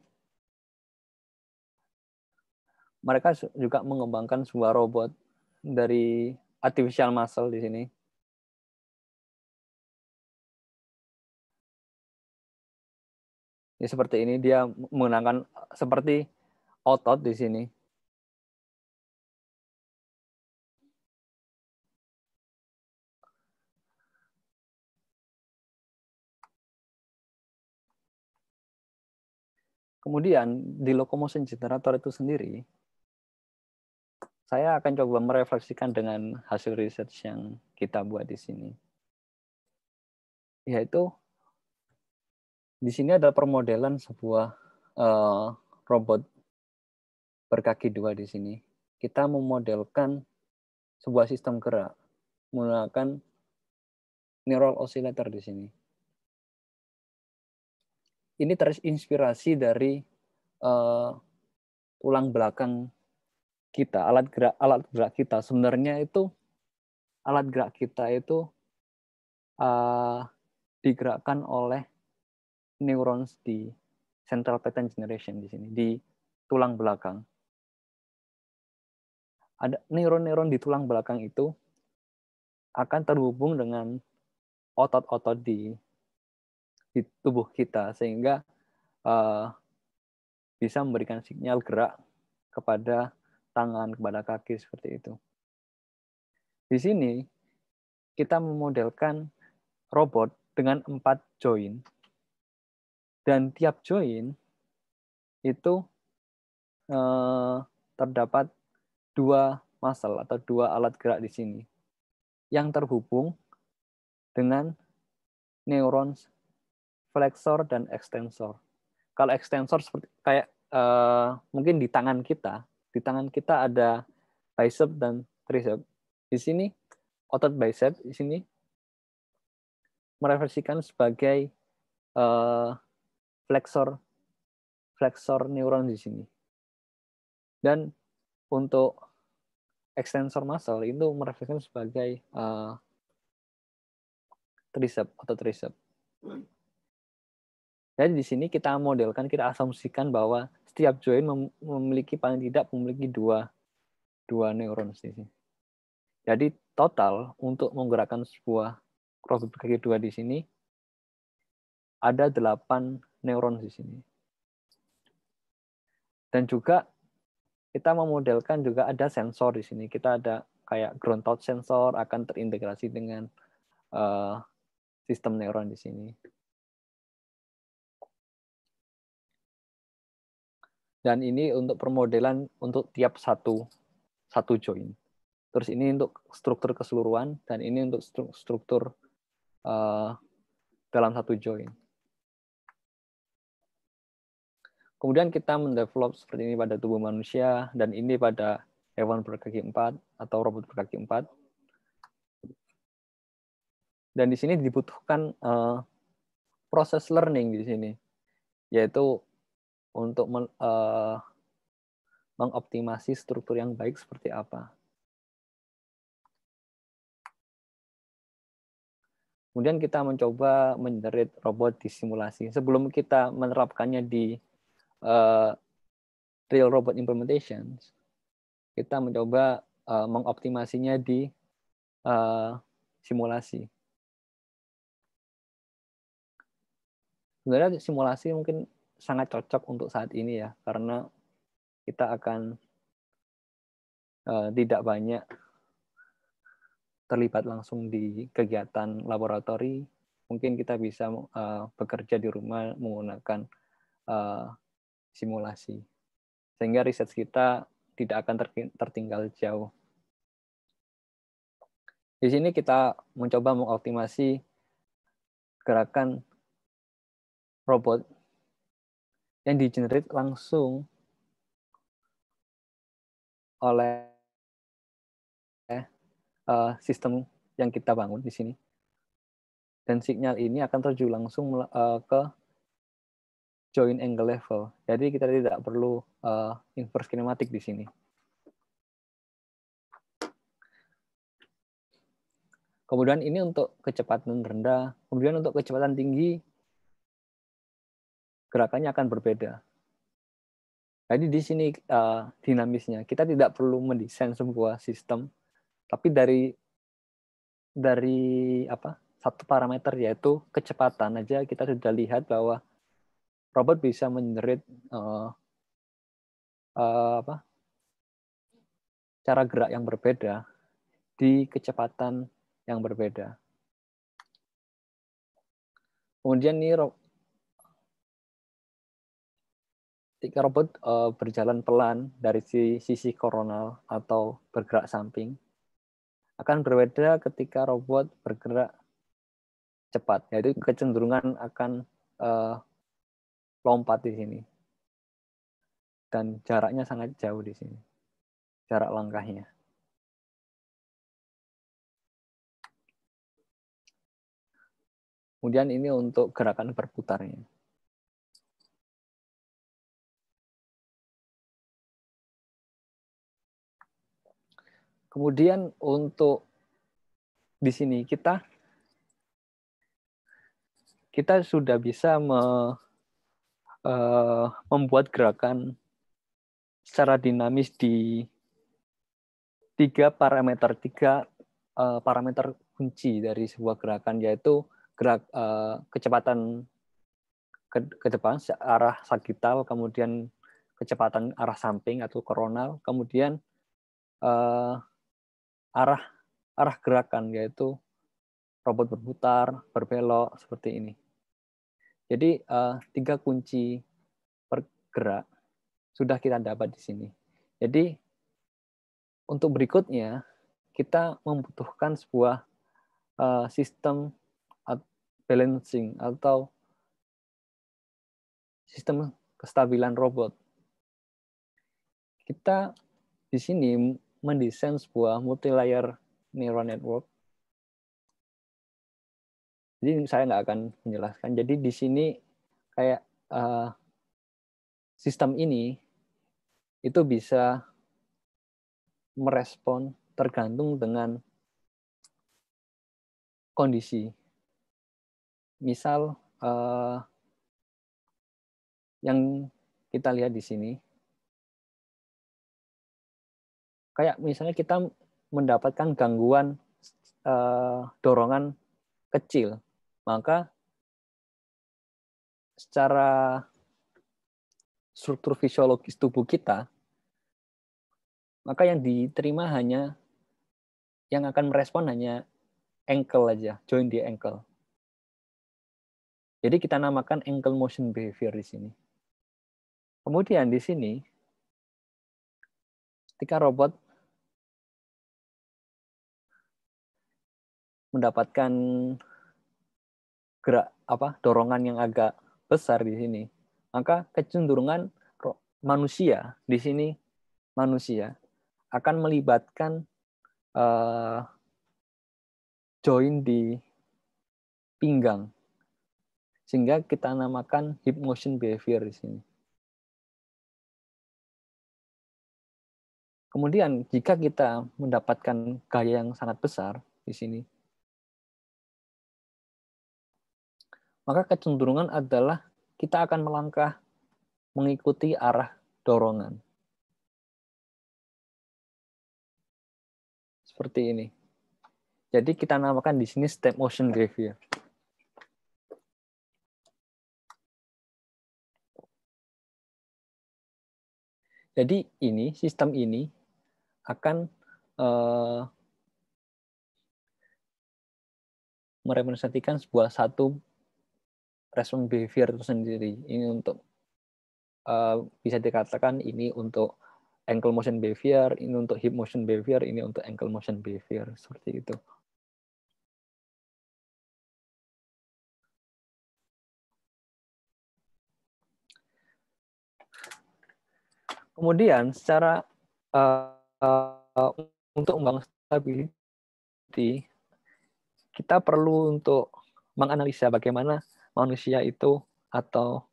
mereka juga mengembangkan sebuah robot dari artificial muscle di sini Ini ya, seperti ini dia menggunakan seperti otot di sini. Kemudian di locomotion generator itu sendiri, saya akan coba merefleksikan dengan hasil research yang kita buat di sini. Yaitu di sini adalah permodelan sebuah uh, robot berkaki dua di sini. Kita memodelkan sebuah sistem gerak menggunakan neural oscillator di sini. Ini terinspirasi dari uh, tulang belakang kita, alat gerak alat gerak kita. Sebenarnya itu alat gerak kita itu uh, digerakkan oleh neurons di central pattern generation di sini di tulang belakang. Ada neuron-neuron di tulang belakang itu akan terhubung dengan otot-otot di di tubuh kita sehingga uh, bisa memberikan sinyal gerak kepada tangan, kepada kaki seperti itu. Di sini kita memodelkan robot dengan empat joint. Dan tiap join itu eh, terdapat dua muscle atau dua alat gerak di sini yang terhubung dengan neuron flexor dan extensor. Kalau extensor seperti kayak eh, mungkin di tangan kita, di tangan kita ada bicep dan tricep. Di sini otot bicep di sini merefleksikan sebagai uh, flexor, flexor neuron di sini. Dan untuk extensor muscle itu merefleksikan sebagai uh, tricep atau tricep. Jadi di sini kita modelkan, kita asumsikan bahwa setiap join memiliki paling tidak memiliki dua dua neuron di sini. Jadi total untuk menggerakkan sebuah cross kaki dua di sini ada delapan neuron di sini. Dan juga kita memodelkan juga ada sensor di sini. Kita ada kayak ground touch sensor akan terintegrasi dengan uh, sistem neuron di sini. Dan ini untuk permodelan untuk tiap satu satu join. Terus ini untuk struktur keseluruhan dan ini untuk struktur uh, dalam satu join. Kemudian kita mendevelop seperti ini pada tubuh manusia dan ini pada hewan berkaki empat atau robot berkaki empat. Dan di sini dibutuhkan uh, proses learning di sini, yaitu untuk men, uh, mengoptimasi struktur yang baik seperti apa. Kemudian kita mencoba menjerit robot di simulasi. Sebelum kita menerapkannya di uh, real robot implementations, kita mencoba uh, mengoptimasinya di uh, simulasi. Sebenarnya simulasi mungkin sangat cocok untuk saat ini ya, karena kita akan uh, tidak banyak terlibat langsung di kegiatan laboratori. Mungkin kita bisa uh, bekerja di rumah menggunakan uh, simulasi. Sehingga riset kita tidak akan tertinggal jauh. Di sini kita mencoba mengoptimasi gerakan robot yang di generate langsung oleh eh, sistem yang kita bangun di sini. Dan sinyal ini akan terjun langsung eh, ke join angle level. Jadi kita tidak perlu uh, inverse kinematik di sini. Kemudian ini untuk kecepatan rendah, kemudian untuk kecepatan tinggi gerakannya akan berbeda. Jadi di sini uh, dinamisnya kita tidak perlu mendesain sebuah sistem, tapi dari dari apa satu parameter yaitu kecepatan aja kita sudah lihat bahwa robot bisa menjerit uh, uh, cara gerak yang berbeda di kecepatan yang berbeda. Kemudian ini ketika robot uh, eh, berjalan pelan dari sisi koronal atau bergerak samping akan berbeda ketika robot bergerak cepat, yaitu kecenderungan akan uh, lompat di sini. Dan jaraknya sangat jauh di sini. Jarak langkahnya. Kemudian ini untuk gerakan berputarnya. Kemudian untuk di sini kita kita sudah bisa me, uh, membuat gerakan secara dinamis di tiga parameter tiga uh, parameter kunci dari sebuah gerakan yaitu gerak uh, kecepatan ke, ke depan arah sagital kemudian kecepatan arah samping atau koronal kemudian uh, arah arah gerakan yaitu robot berputar berbelok seperti ini jadi uh, tiga kunci pergerak sudah kita dapat di sini. Jadi untuk berikutnya kita membutuhkan sebuah uh, sistem balancing atau sistem kestabilan robot. Kita di sini mendesain sebuah multi-layer neural network jadi saya nggak akan menjelaskan. Jadi di sini kayak uh, sistem ini itu bisa merespon tergantung dengan kondisi. Misal uh, yang kita lihat di sini, kayak misalnya kita mendapatkan gangguan uh, dorongan kecil maka secara struktur fisiologis tubuh kita, maka yang diterima hanya yang akan merespon hanya ankle aja, join di ankle. Jadi kita namakan ankle motion behavior di sini. Kemudian di sini, ketika robot mendapatkan gerak apa dorongan yang agak besar di sini, maka kecenderungan manusia di sini manusia akan melibatkan uh, join di pinggang sehingga kita namakan hip motion behavior di sini. Kemudian jika kita mendapatkan gaya yang sangat besar di sini, maka kecenderungan adalah kita akan melangkah mengikuti arah dorongan. Seperti ini. Jadi kita namakan di sini step motion graveyard. Jadi ini sistem ini akan uh, merepresentasikan sebuah satu respon behavior itu sendiri. Ini untuk uh, bisa dikatakan ini untuk ankle motion behavior, ini untuk hip motion behavior, ini untuk ankle motion behavior seperti itu. Kemudian secara uh, uh, untuk membangun stability, kita perlu untuk menganalisa bagaimana manusia itu atau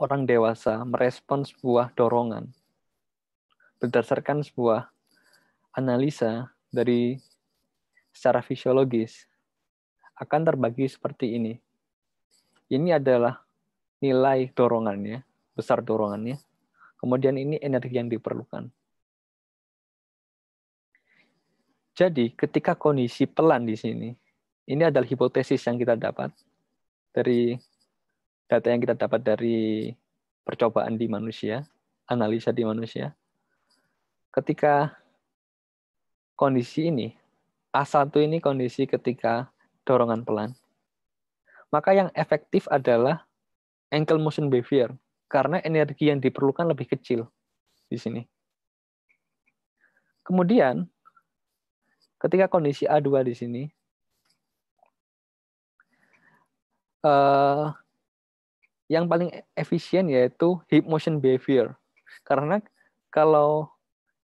orang dewasa merespon sebuah dorongan berdasarkan sebuah analisa dari secara fisiologis akan terbagi seperti ini. Ini adalah nilai dorongannya, besar dorongannya. Kemudian ini energi yang diperlukan. Jadi ketika kondisi pelan di sini, ini adalah hipotesis yang kita dapat dari data yang kita dapat dari percobaan di manusia, analisa di manusia, ketika kondisi ini, A1 ini kondisi ketika dorongan pelan, maka yang efektif adalah ankle motion behavior, karena energi yang diperlukan lebih kecil di sini. Kemudian, ketika kondisi A2 di sini, uh, yang paling efisien yaitu hip motion behavior. Karena kalau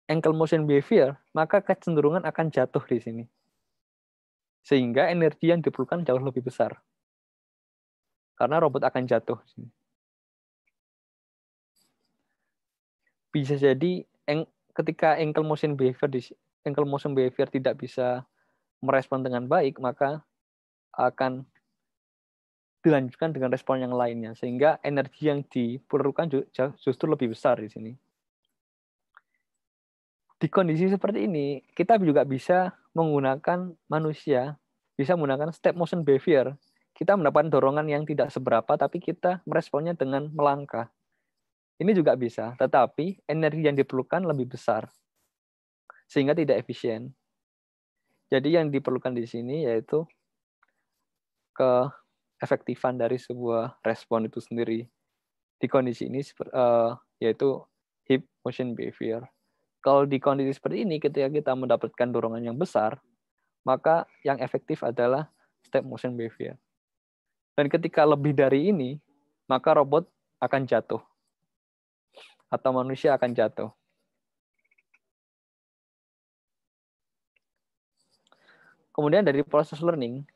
ankle motion behavior, maka kecenderungan akan jatuh di sini. Sehingga energi yang diperlukan jauh lebih besar. Karena robot akan jatuh. Bisa jadi ketika ankle motion behavior ankle motion behavior tidak bisa merespon dengan baik, maka akan dilanjutkan dengan respon yang lainnya sehingga energi yang diperlukan justru lebih besar di sini. Di kondisi seperti ini, kita juga bisa menggunakan manusia, bisa menggunakan step motion behavior. Kita mendapatkan dorongan yang tidak seberapa, tapi kita meresponnya dengan melangkah. Ini juga bisa, tetapi energi yang diperlukan lebih besar, sehingga tidak efisien. Jadi yang diperlukan di sini yaitu ke efektifan dari sebuah respon itu sendiri di kondisi ini eh, yaitu hip motion behavior. Kalau di kondisi seperti ini ketika kita mendapatkan dorongan yang besar, maka yang efektif adalah step motion behavior. Dan ketika lebih dari ini, maka robot akan jatuh atau manusia akan jatuh. Kemudian dari proses learning,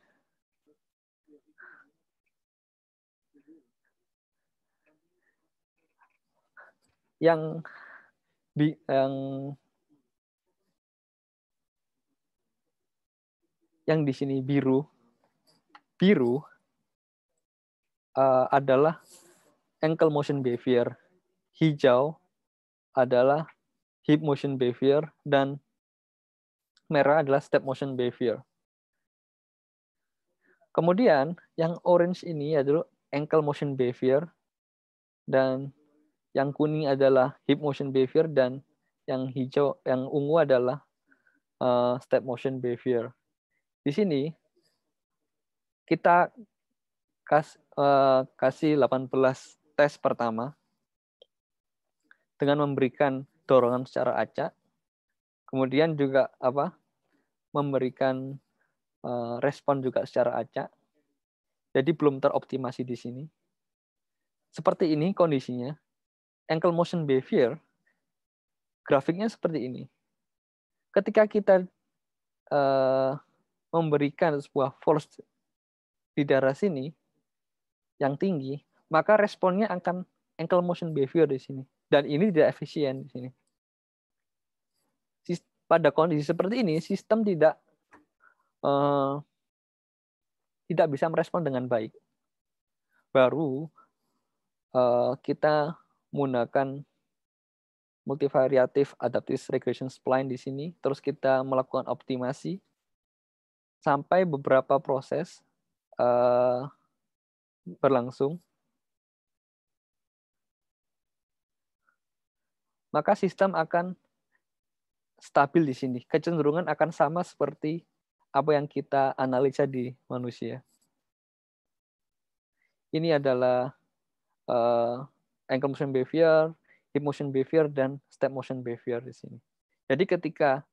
yang yang yang di sini biru biru uh, adalah ankle motion behavior hijau adalah hip motion behavior dan merah adalah step motion behavior. Kemudian yang orange ini adalah ankle motion behavior dan yang kuning adalah hip motion behavior dan yang hijau, yang ungu adalah uh, step motion behavior. Di sini kita kas, uh, kasih 18 tes pertama dengan memberikan dorongan secara acak, kemudian juga apa memberikan uh, respon juga secara acak. Jadi belum teroptimasi di sini. Seperti ini kondisinya ankle motion behavior, grafiknya seperti ini. Ketika kita uh, memberikan sebuah force di daerah sini yang tinggi, maka responnya akan ankle motion behavior di sini. Dan ini tidak efisien di sini. Pada kondisi seperti ini, sistem tidak uh, tidak bisa merespon dengan baik. Baru uh, kita menggunakan multivariative adaptive regression spline di sini, terus kita melakukan optimasi sampai beberapa proses uh, berlangsung. Maka sistem akan stabil di sini. Kecenderungan akan sama seperti apa yang kita analisa di manusia. Ini adalah uh, ankle motion behavior, hip motion behavior, dan step motion behavior di sini. Jadi ketika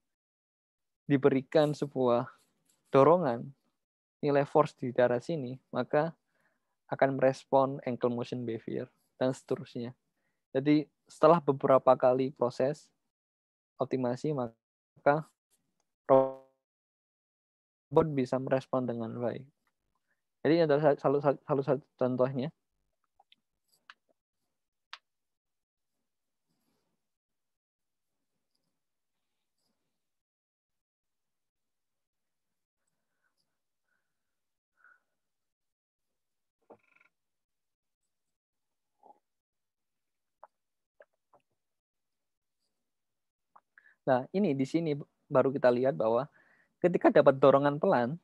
diberikan sebuah dorongan nilai force di daerah sini, maka akan merespon ankle motion behavior dan seterusnya. Jadi setelah beberapa kali proses optimasi, maka robot bisa merespon dengan baik. Jadi ini adalah salah satu contohnya. Nah, ini di sini baru kita lihat bahwa ketika dapat dorongan pelan,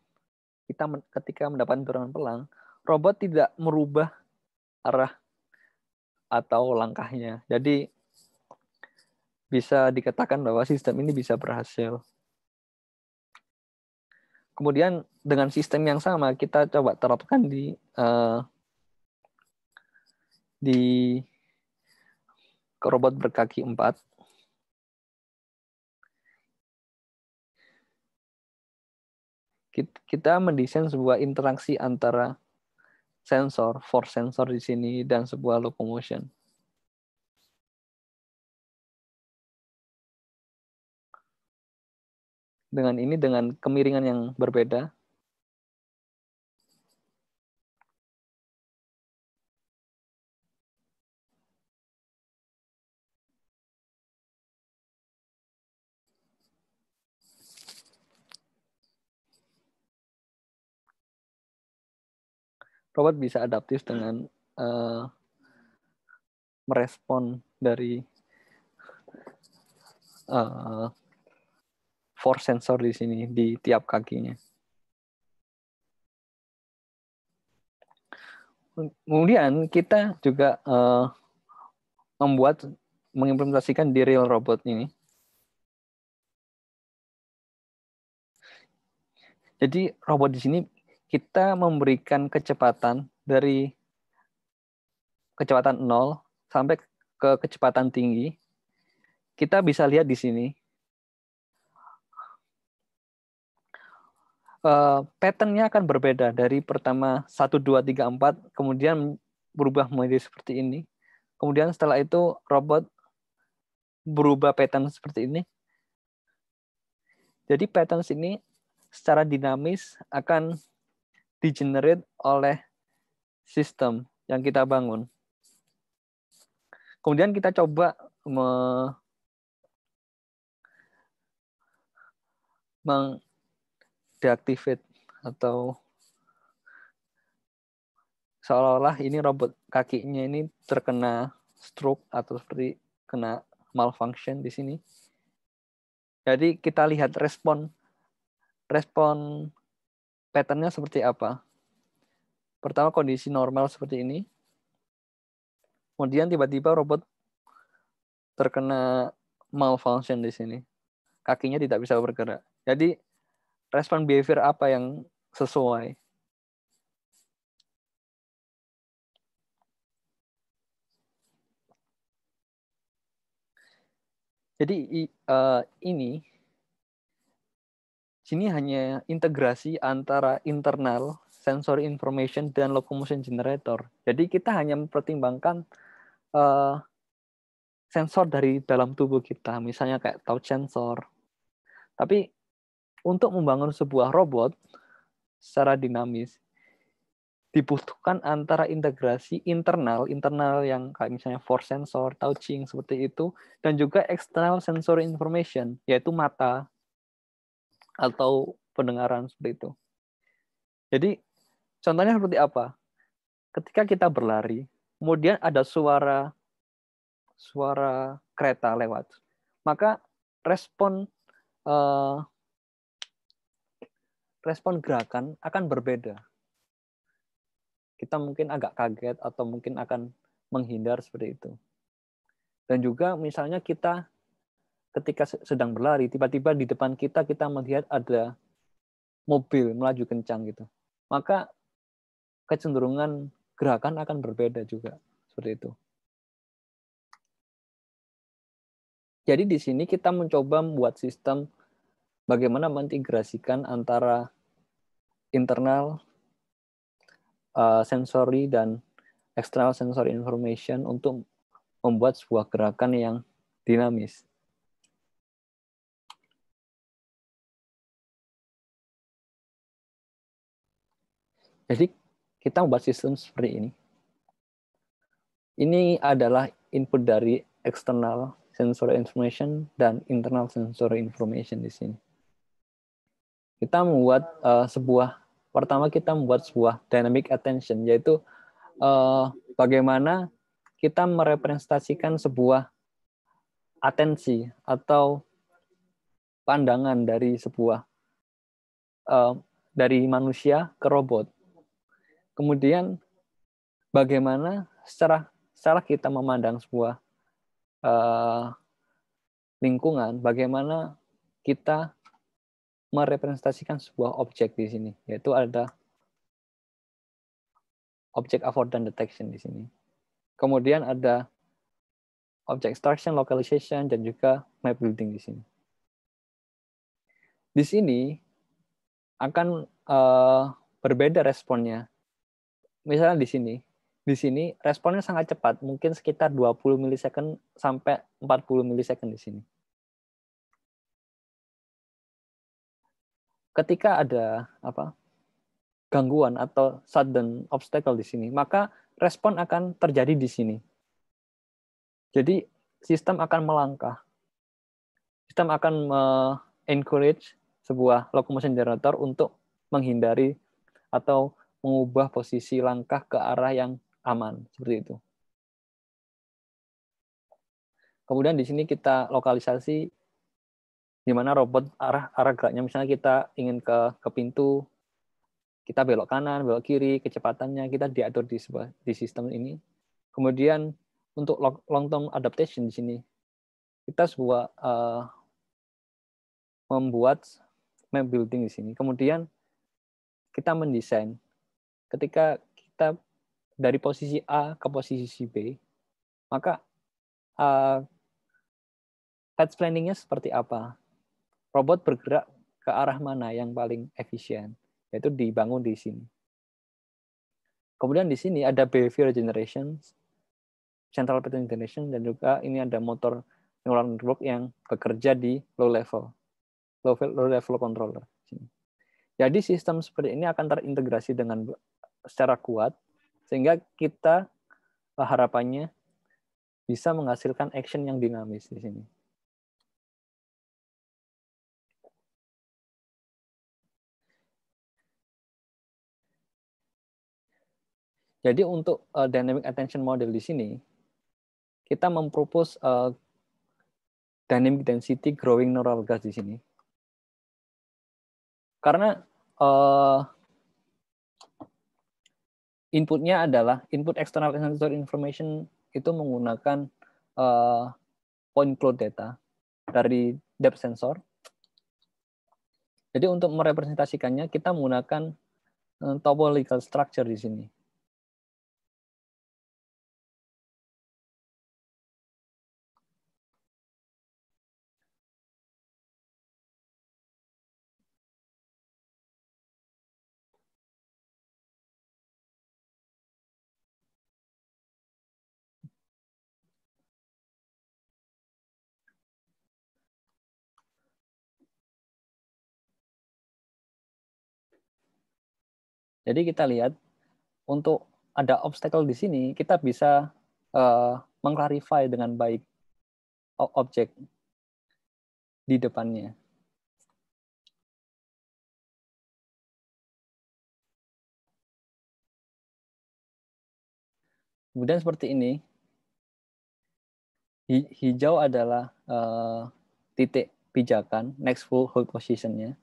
kita men ketika mendapat dorongan pelan, robot tidak merubah arah atau langkahnya. Jadi bisa dikatakan bahwa sistem ini bisa berhasil. Kemudian dengan sistem yang sama kita coba terapkan di uh, di robot berkaki empat kita mendesain sebuah interaksi antara sensor, force sensor di sini, dan sebuah locomotion. Dengan ini, dengan kemiringan yang berbeda, robot bisa adaptif dengan uh, merespon dari uh, force sensor di sini di tiap kakinya. Kemudian kita juga uh, membuat mengimplementasikan di real robot ini. Jadi robot di sini kita memberikan kecepatan dari kecepatan 0 sampai ke kecepatan tinggi, kita bisa lihat di sini uh, patternnya akan berbeda dari pertama 1, 2, 3, 4, kemudian berubah menjadi seperti ini. Kemudian setelah itu robot berubah pattern seperti ini. Jadi pattern ini secara dinamis akan di-generate oleh sistem yang kita bangun. Kemudian kita coba me meng deactivate atau seolah-olah ini robot kakinya ini terkena stroke atau seperti kena malfunction di sini. Jadi kita lihat respon respon patternnya seperti apa. Pertama kondisi normal seperti ini. Kemudian tiba-tiba robot terkena malfunction di sini. Kakinya tidak bisa bergerak. Jadi respon behavior apa yang sesuai? Jadi uh, ini Sini hanya integrasi antara internal sensor information dan locomotion generator. Jadi kita hanya mempertimbangkan uh, sensor dari dalam tubuh kita, misalnya kayak touch sensor. Tapi untuk membangun sebuah robot secara dinamis dibutuhkan antara integrasi internal, internal yang kayak misalnya force sensor, touching seperti itu, dan juga external sensor information, yaitu mata, atau pendengaran seperti itu. Jadi contohnya seperti apa? Ketika kita berlari, kemudian ada suara suara kereta lewat. Maka respon uh, respon gerakan akan berbeda. Kita mungkin agak kaget atau mungkin akan menghindar seperti itu. Dan juga misalnya kita ketika sedang berlari tiba-tiba di depan kita kita melihat ada mobil melaju kencang gitu maka kecenderungan gerakan akan berbeda juga seperti itu jadi di sini kita mencoba membuat sistem bagaimana mengintegrasikan antara internal uh, eh, sensory dan external sensory information untuk membuat sebuah gerakan yang dinamis. Jadi kita membuat sistem seperti ini. Ini adalah input dari external sensor information dan internal sensor information di sini. Kita membuat uh, sebuah pertama kita membuat sebuah dynamic attention yaitu uh, bagaimana kita merepresentasikan sebuah atensi atau pandangan dari sebuah uh, dari manusia ke robot kemudian bagaimana secara secara kita memandang sebuah uh, lingkungan, bagaimana kita merepresentasikan sebuah objek di sini, yaitu ada objek effort detection di sini. Kemudian ada object extraction, localization, dan juga map building di sini. Di sini akan uh, berbeda responnya misalnya di sini, di sini responnya sangat cepat, mungkin sekitar 20 milisecond sampai 40 milisecond di sini. Ketika ada apa gangguan atau sudden obstacle di sini, maka respon akan terjadi di sini. Jadi sistem akan melangkah. Sistem akan encourage sebuah locomotion generator untuk menghindari atau mengubah posisi langkah ke arah yang aman seperti itu. Kemudian di sini kita lokalisasi di mana robot arah arah geraknya misalnya kita ingin ke ke pintu kita belok kanan, belok kiri, kecepatannya kita diatur di sebuah, di sistem ini. Kemudian untuk long term adaptation di sini kita sebuah uh, membuat map building di sini. Kemudian kita mendesain ketika kita dari posisi A ke posisi B, maka uh, eh, planning planningnya seperti apa? Robot bergerak ke arah mana yang paling efisien? Yaitu dibangun di sini. Kemudian di sini ada behavior generation, central pattern generation, dan juga ini ada motor neural network yang bekerja di low level, low, level controller. Jadi sistem seperti ini akan terintegrasi dengan secara kuat sehingga kita harapannya bisa menghasilkan action yang dinamis di sini. Jadi untuk uh, dynamic attention model di sini, kita mempropos uh, eh, dynamic density growing neural gas di sini. Karena uh, inputnya adalah input external sensor information itu menggunakan uh, point cloud data dari depth sensor. Jadi untuk merepresentasikannya kita menggunakan uh, topological structure di sini. Jadi kita lihat untuk ada obstacle di sini, kita bisa uh, mengklarify dengan baik objek di depannya. Kemudian seperti ini, hijau adalah uh, titik pijakan, next full hold positionnya.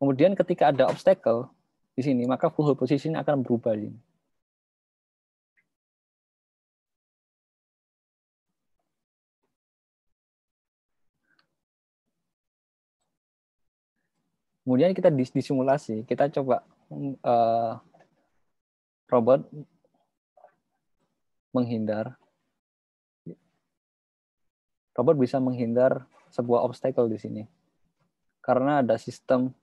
Kemudian ketika ada obstacle, di sini, maka full hold position akan berubah di sini. Kemudian kita disimulasi, kita coba uh, eh, robot menghindar. Robot bisa menghindar sebuah obstacle di sini. Karena ada sistem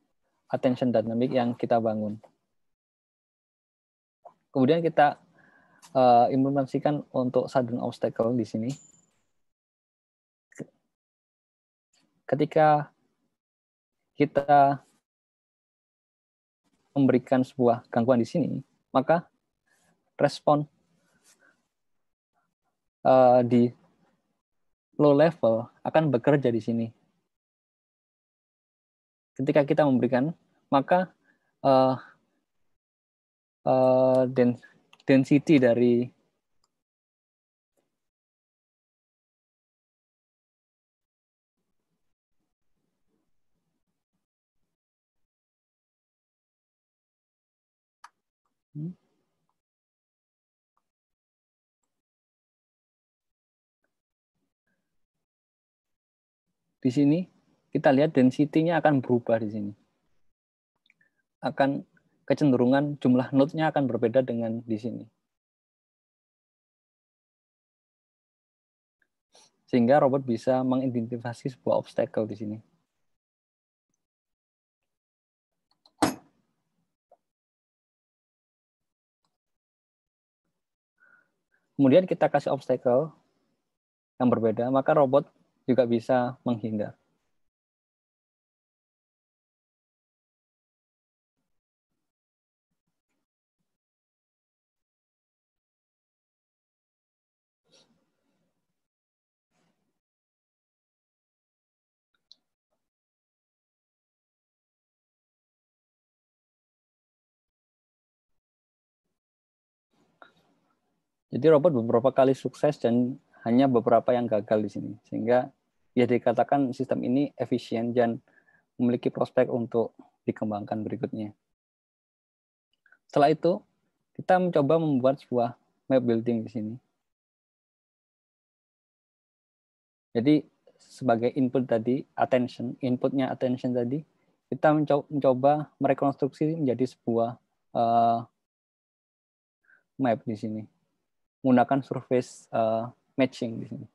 attention dynamic yang kita bangun. Kemudian kita uh, implementasikan untuk sudden obstacle di sini. Ketika kita memberikan sebuah gangguan di sini, maka respon uh, di low level akan bekerja di sini. Ketika kita memberikan maka uh, uh, density dari di sini kita lihat densitinya akan berubah di sini akan kecenderungan jumlah node-nya akan berbeda dengan di sini. Sehingga robot bisa mengidentifikasi sebuah obstacle di sini. Kemudian kita kasih obstacle yang berbeda, maka robot juga bisa menghindar. Jadi robot beberapa kali sukses dan hanya beberapa yang gagal di sini. Sehingga ya dikatakan sistem ini efisien dan memiliki prospek untuk dikembangkan berikutnya. Setelah itu, kita mencoba membuat sebuah map building di sini. Jadi sebagai input tadi, attention, inputnya attention tadi, kita mencoba, merekonstruksi menjadi sebuah uh, map di sini menggunakan surface uh, matching di sini.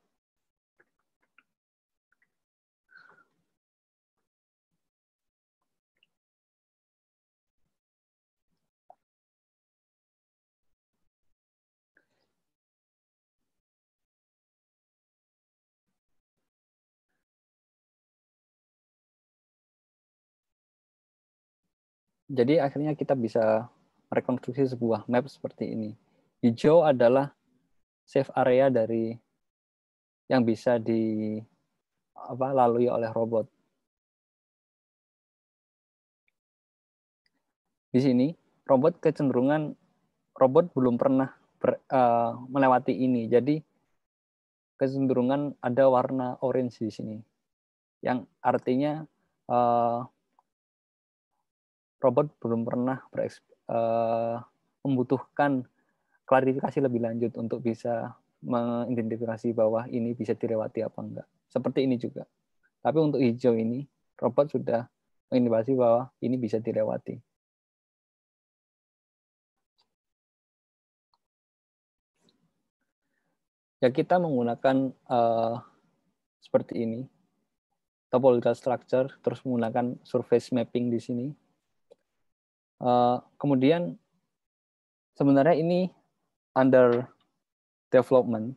jadi akhirnya kita bisa rekonstruksi sebuah map seperti ini. Hijau adalah safe area dari yang bisa di apa lalui oleh robot. Di sini robot kecenderungan robot belum pernah ber, uh, melewati ini. Jadi kecenderungan ada warna orange di sini. Yang artinya uh, robot belum pernah uh, membutuhkan klarifikasi lebih lanjut untuk bisa mengidentifikasi bahwa ini bisa dilewati apa enggak. Seperti ini juga. Tapi untuk hijau ini, robot sudah mengindikasi bahwa ini bisa dilewati. Ya kita menggunakan uh, seperti ini, topological structure, terus menggunakan surface mapping di sini. Uh, kemudian sebenarnya ini under development,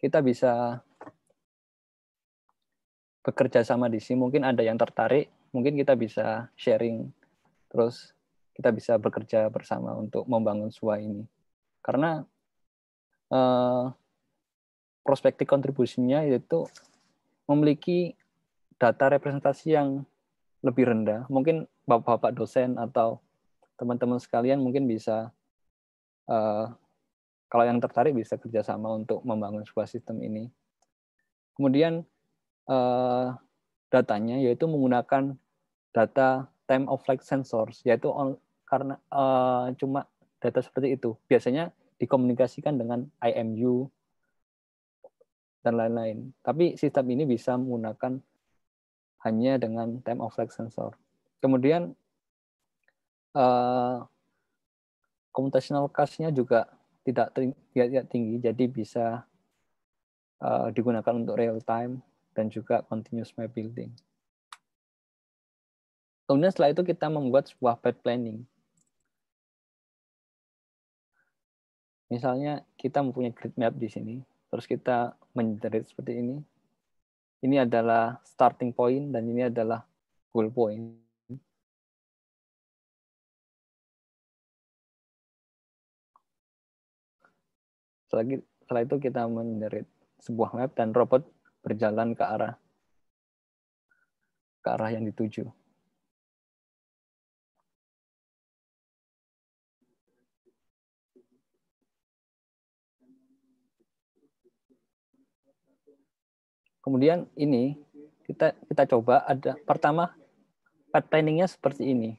kita bisa bekerja sama di sini. Mungkin ada yang tertarik, mungkin kita bisa sharing, terus kita bisa bekerja bersama untuk membangun SWA ini. Karena uh, prospektif kontribusinya yaitu memiliki data representasi yang lebih rendah. Mungkin bapak-bapak dosen atau teman-teman sekalian mungkin bisa uh, kalau yang tertarik bisa kerjasama untuk membangun sebuah sistem ini. Kemudian eh, datanya yaitu menggunakan data time of flight sensors yaitu on, karena uh, cuma data seperti itu biasanya dikomunikasikan dengan IMU dan lain-lain. Tapi sistem ini bisa menggunakan hanya dengan time of flight sensor. Kemudian uh, computational cost nya juga tidak tidak tinggi, jadi bisa uh, digunakan untuk real time dan juga continuous map building. Kemudian setelah itu kita membuat sebuah path planning. Misalnya kita mempunyai grid map di sini, terus kita mengenerate seperti ini. Ini adalah starting point dan ini adalah goal point. Selagi setelah itu kita menjerit sebuah map dan robot berjalan ke arah ke arah yang dituju. Kemudian ini kita kita coba ada pertama patterningnya seperti ini.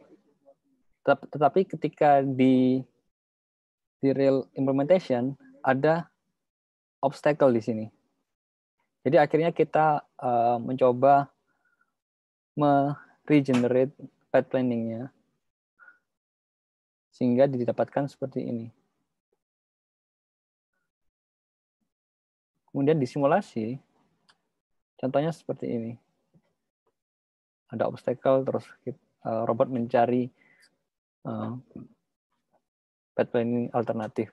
Tetapi ketika di di real implementation ada obstacle di sini. Jadi akhirnya kita uh, mencoba meregenerate pet planningnya sehingga didapatkan seperti ini. Kemudian disimulasi, contohnya seperti ini. Ada obstacle, terus eh, robot mencari uh, pet planning alternatif.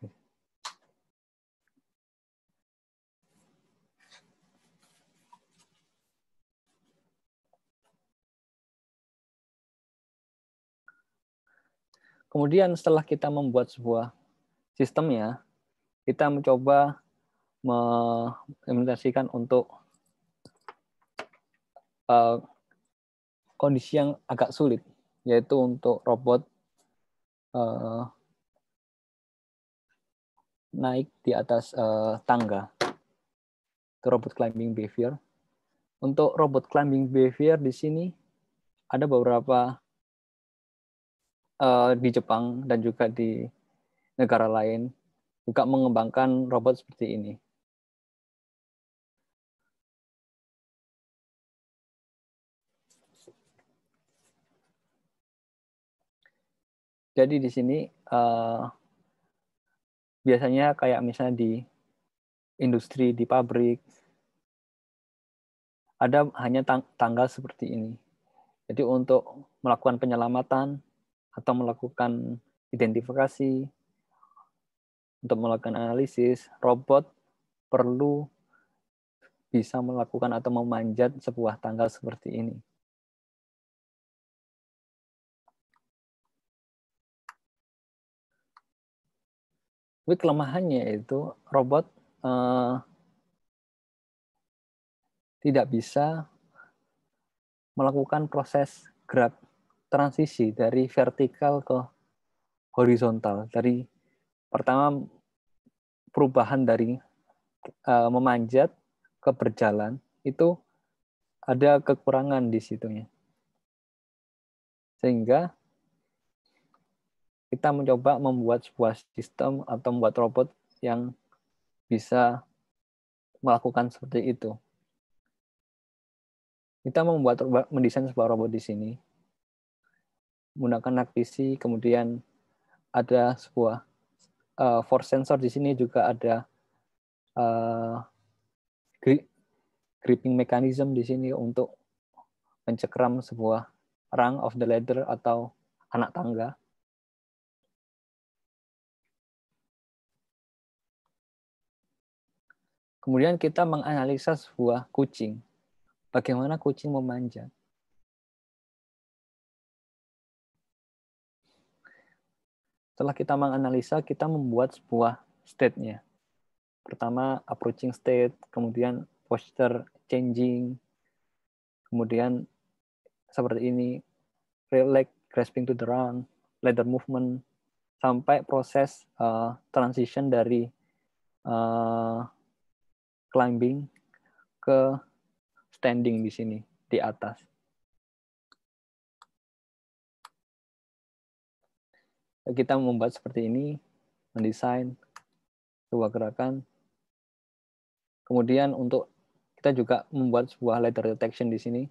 Kemudian setelah kita membuat sebuah sistemnya, kita mencoba mengimplementasikan untuk uh, kondisi yang agak sulit, yaitu untuk robot uh, naik di atas uh, tangga. Itu robot climbing behavior. Untuk robot climbing behavior di sini ada beberapa uh, di Jepang dan juga di negara lain juga mengembangkan robot seperti ini. Jadi di sini uh, biasanya kayak misalnya di industri, di pabrik, ada hanya tang tanggal seperti ini. Jadi untuk melakukan penyelamatan atau melakukan identifikasi, untuk melakukan analisis, robot perlu bisa melakukan atau memanjat sebuah tangga seperti ini. Tapi kelemahannya itu robot uh, tidak bisa melakukan proses gerak transisi dari vertikal ke horizontal dari pertama perubahan dari uh, memanjat ke berjalan itu ada kekurangan di situnya sehingga kita mencoba membuat sebuah sistem atau membuat robot yang bisa melakukan seperti itu. Kita membuat mendesain sebuah robot di sini menggunakan NAC PC, kemudian ada sebuah uh, force sensor di sini juga ada uh, gripping mechanism di sini untuk mencekram sebuah rung of the ladder atau anak tangga. Kemudian kita menganalisa sebuah kucing. Bagaimana kucing memanjat? Setelah kita menganalisa, kita membuat sebuah state-nya. Pertama, approaching state, kemudian posture changing, kemudian seperti ini, relax, grasping to the run, ladder movement, sampai proses uh, transition dari uh, climbing ke standing di sini, di atas. kita membuat seperti ini, mendesain sebuah gerakan. Kemudian untuk kita juga membuat sebuah letter detection di sini.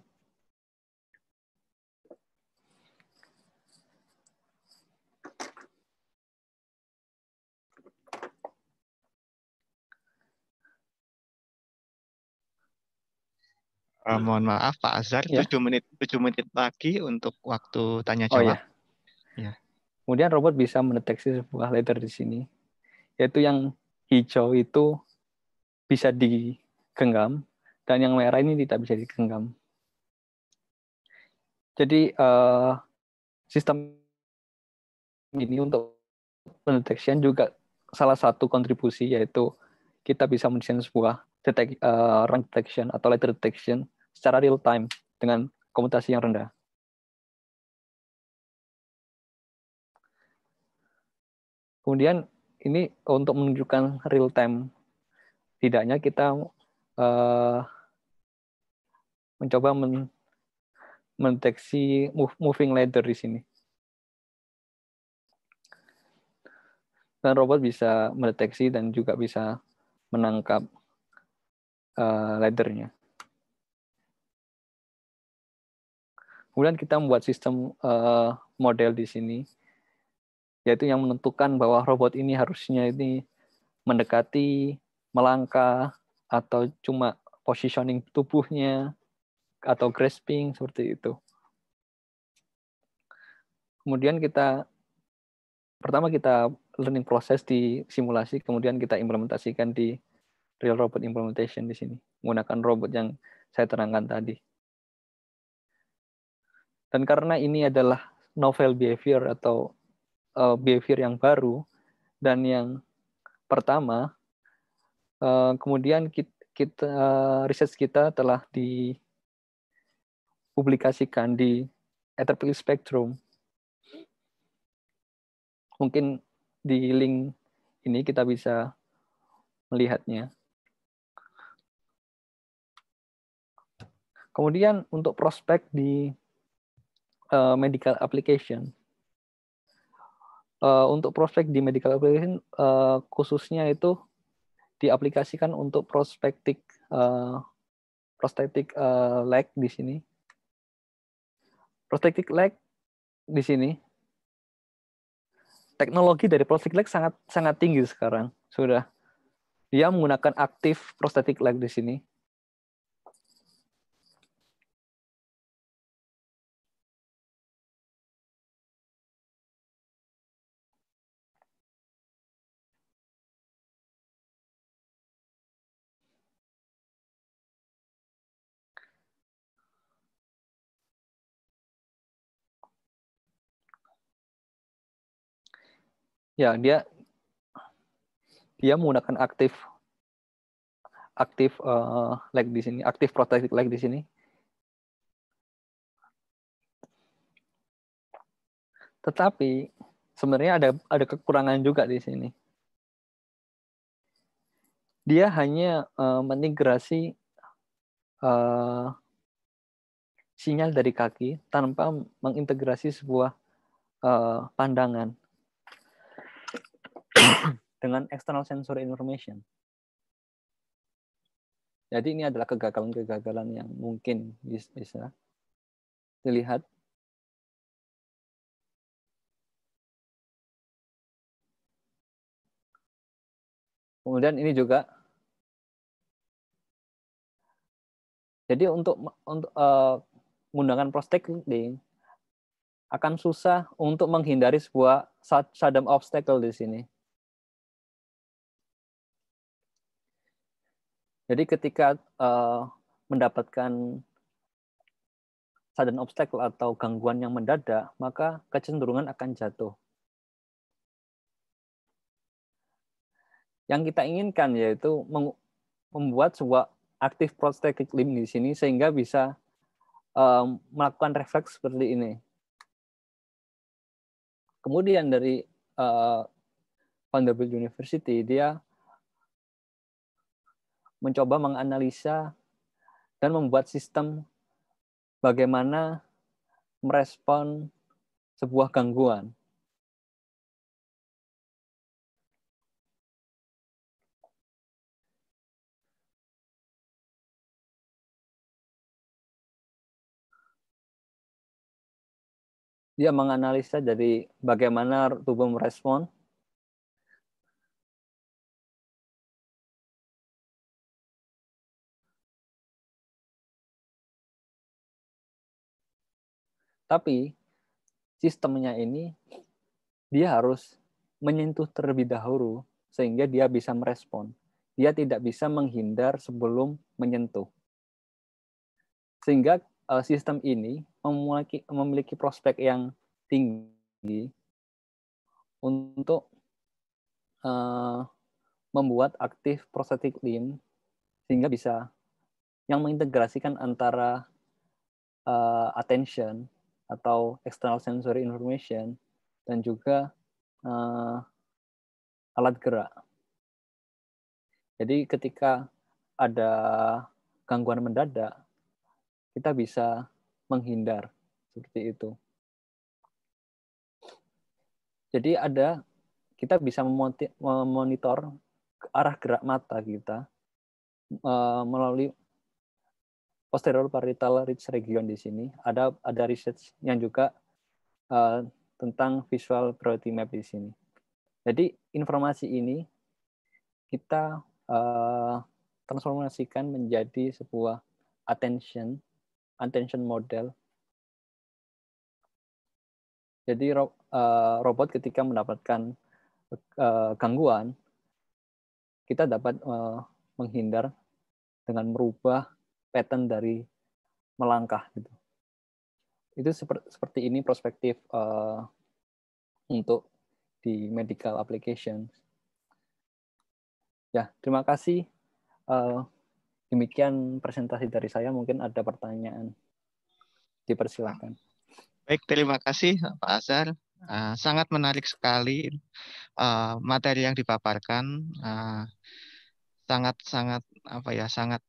Uh, mohon maaf Pak Azhar, ya. 7 menit 7 menit lagi untuk waktu tanya oh, jawab. Oh, ya. ya. Kemudian robot bisa mendeteksi sebuah letter di sini, yaitu yang hijau itu bisa digenggam dan yang merah ini tidak bisa digenggam. Jadi eh, sistem ini untuk pendeteksian juga salah satu kontribusi yaitu kita bisa mendesain sebuah detect, uh, rank detection atau letter detection secara real time dengan komputasi yang rendah. Kemudian ini untuk menunjukkan real time. Tidaknya kita uh, mencoba men mendeteksi moving ladder di sini. Dan robot bisa mendeteksi dan juga bisa menangkap uh, laddernya. Kemudian kita membuat sistem uh, model di sini yaitu yang menentukan bahwa robot ini harusnya ini mendekati, melangkah, atau cuma positioning tubuhnya, atau grasping, seperti itu. Kemudian kita, pertama kita learning process di simulasi, kemudian kita implementasikan di real robot implementation di sini, menggunakan robot yang saya terangkan tadi. Dan karena ini adalah novel behavior atau uh, behavior yang baru dan yang pertama uh, kemudian kita, kita uh, eh, riset kita telah dipublikasikan di Etherpilly Spectrum mungkin di link ini kita bisa melihatnya kemudian untuk prospek di uh, medical application Uh, untuk prospek di medical application uh, khususnya itu diaplikasikan untuk prospektik uh, uh, leg di sini. prospektik leg di sini. Teknologi dari prostatic leg sangat sangat tinggi sekarang. Sudah dia menggunakan aktif prostatic leg di sini. ya dia dia menggunakan aktif aktif uh, eh, like di sini aktif protektif like di sini tetapi sebenarnya ada ada kekurangan juga di sini dia hanya uh, menigrasi uh, sinyal dari kaki tanpa mengintegrasi sebuah uh, pandangan dengan external sensory information. Jadi ini adalah kegagalan-kegagalan yang mungkin bisa dilihat. Kemudian ini juga Jadi untuk untuk uh, menggunakan akan susah untuk menghindari sebuah sudden obstacle di sini. Jadi ketika uh, mendapatkan sudden obstacle atau gangguan yang mendadak, maka kecenderungan akan jatuh. Yang kita inginkan yaitu membuat sebuah aktif prosthetic limb di sini sehingga bisa um, melakukan refleks seperti ini. Kemudian dari uh, Vanderbilt University dia mencoba menganalisa dan membuat sistem bagaimana merespon sebuah gangguan. Dia menganalisa dari bagaimana tubuh merespon Tapi sistemnya ini dia harus menyentuh terlebih dahulu sehingga dia bisa merespon. Dia tidak bisa menghindar sebelum menyentuh. Sehingga eh, sistem ini memiliki, memiliki prospek yang tinggi untuk uh, membuat aktif prostatic limb sehingga bisa yang mengintegrasikan antara uh, attention atau external sensory information dan juga uh, alat gerak. Jadi ketika ada gangguan mendadak, kita bisa menghindar seperti itu. Jadi ada kita bisa memonitor arah gerak mata kita eh, melalui posterior parietal ridge region di sini. Ada ada research yang juga uh, tentang visual priority map di sini. Jadi informasi ini kita uh, transformasikan menjadi sebuah attention attention model. Jadi ro uh, robot ketika mendapatkan uh, gangguan kita dapat uh, menghindar dengan merubah pattern dari melangkah gitu. Itu seperti, ini perspektif uh, untuk di medical applications Ya, terima kasih. Uh, demikian presentasi dari saya. Mungkin ada pertanyaan. Dipersilakan. Baik, terima kasih Pak Azhar. Uh, sangat menarik sekali uh, materi yang dipaparkan. uh, sangat, sangat, apa ya? Sangat